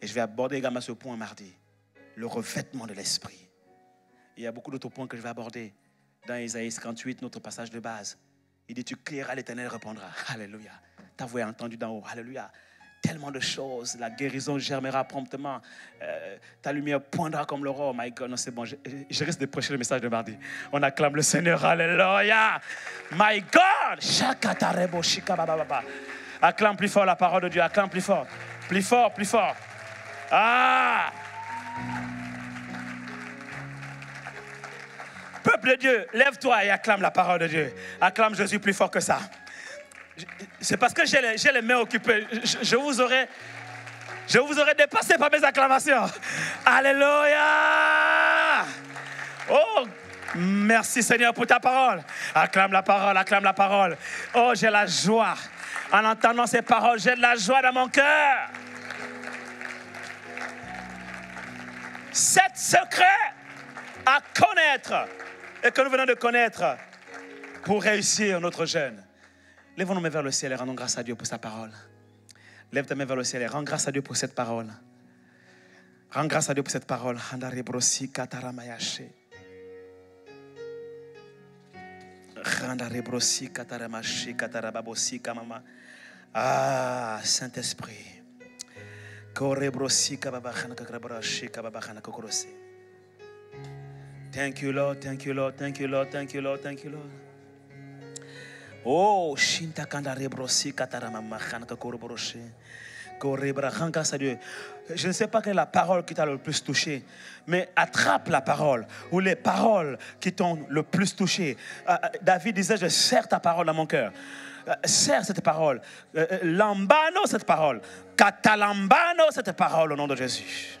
Et je vais aborder également ce point mardi, le revêtement de l'esprit. Il y a beaucoup d'autres points que je vais aborder dans Isaïe 58, notre passage de base. Il dit, tu crieras, l'Éternel répondra. Alléluia. Ta voix est entendue d'en haut. Alléluia. Tellement de choses. La guérison germera promptement. Euh, ta lumière poindra comme l'aurore. my God, non, c'est bon. Je, je, risque de prêcher le message de mardi. On acclame le Seigneur. Alléluia. My God. Acclame plus fort la parole de Dieu. Acclame plus fort. Plus fort, plus fort. Ah! Peuple de Dieu, lève-toi et acclame la parole de Dieu. Acclame Jésus plus fort que ça. C'est parce que j'ai les, mains occupées. Je, vous aurais, je vous aurais dépassé par mes acclamations. Alléluia! Oh, merci Seigneur pour ta parole. Acclame la parole, acclame la parole. Oh, j'ai la joie. En entendant ces paroles, j'ai de la joie dans mon cœur. Sept secrets à connaître et que nous venons de connaître pour réussir notre jeûne. Lève nos mains vers le ciel et rendons grâce à Dieu pour sa parole. Lève ta main vers le ciel et rends grâce à Dieu pour cette parole. Rends grâce à Dieu pour cette parole. Ah, Saint-Esprit. Thank you, Lord. Thank you, Lord. Thank you, Lord. Thank you, Lord. Thank you, Lord. Oh, shinta koko rebrosi katarama machanka koroboroshi. Je ne sais pas quelle est la parole qui t'a le plus touché, mais attrape la parole ou les paroles qui t'ont le plus touché. Euh, euh, David disait, je serre ta parole dans mon cœur. Euh, serre cette parole. Lambano cette parole. Catalambano cette parole au nom de Jésus.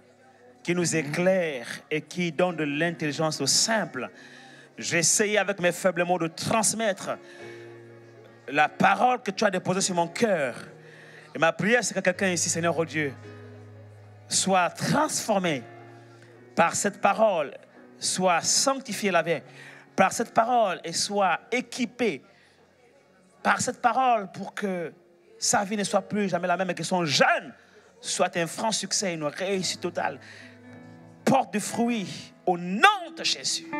qui nous éclaire et qui donne de l'intelligence au simple. J'essaie avec mes faibles mots de transmettre la parole que tu as déposée sur mon cœur. Et ma prière, c'est que quelqu'un ici, Seigneur oh Dieu, soit transformé par cette parole, soit sanctifié la vie par cette parole et soit équipé par cette parole pour que sa vie ne soit plus jamais la même et que son jeune soit un franc succès, une réussite totale porte de fruit au nom de Jésus.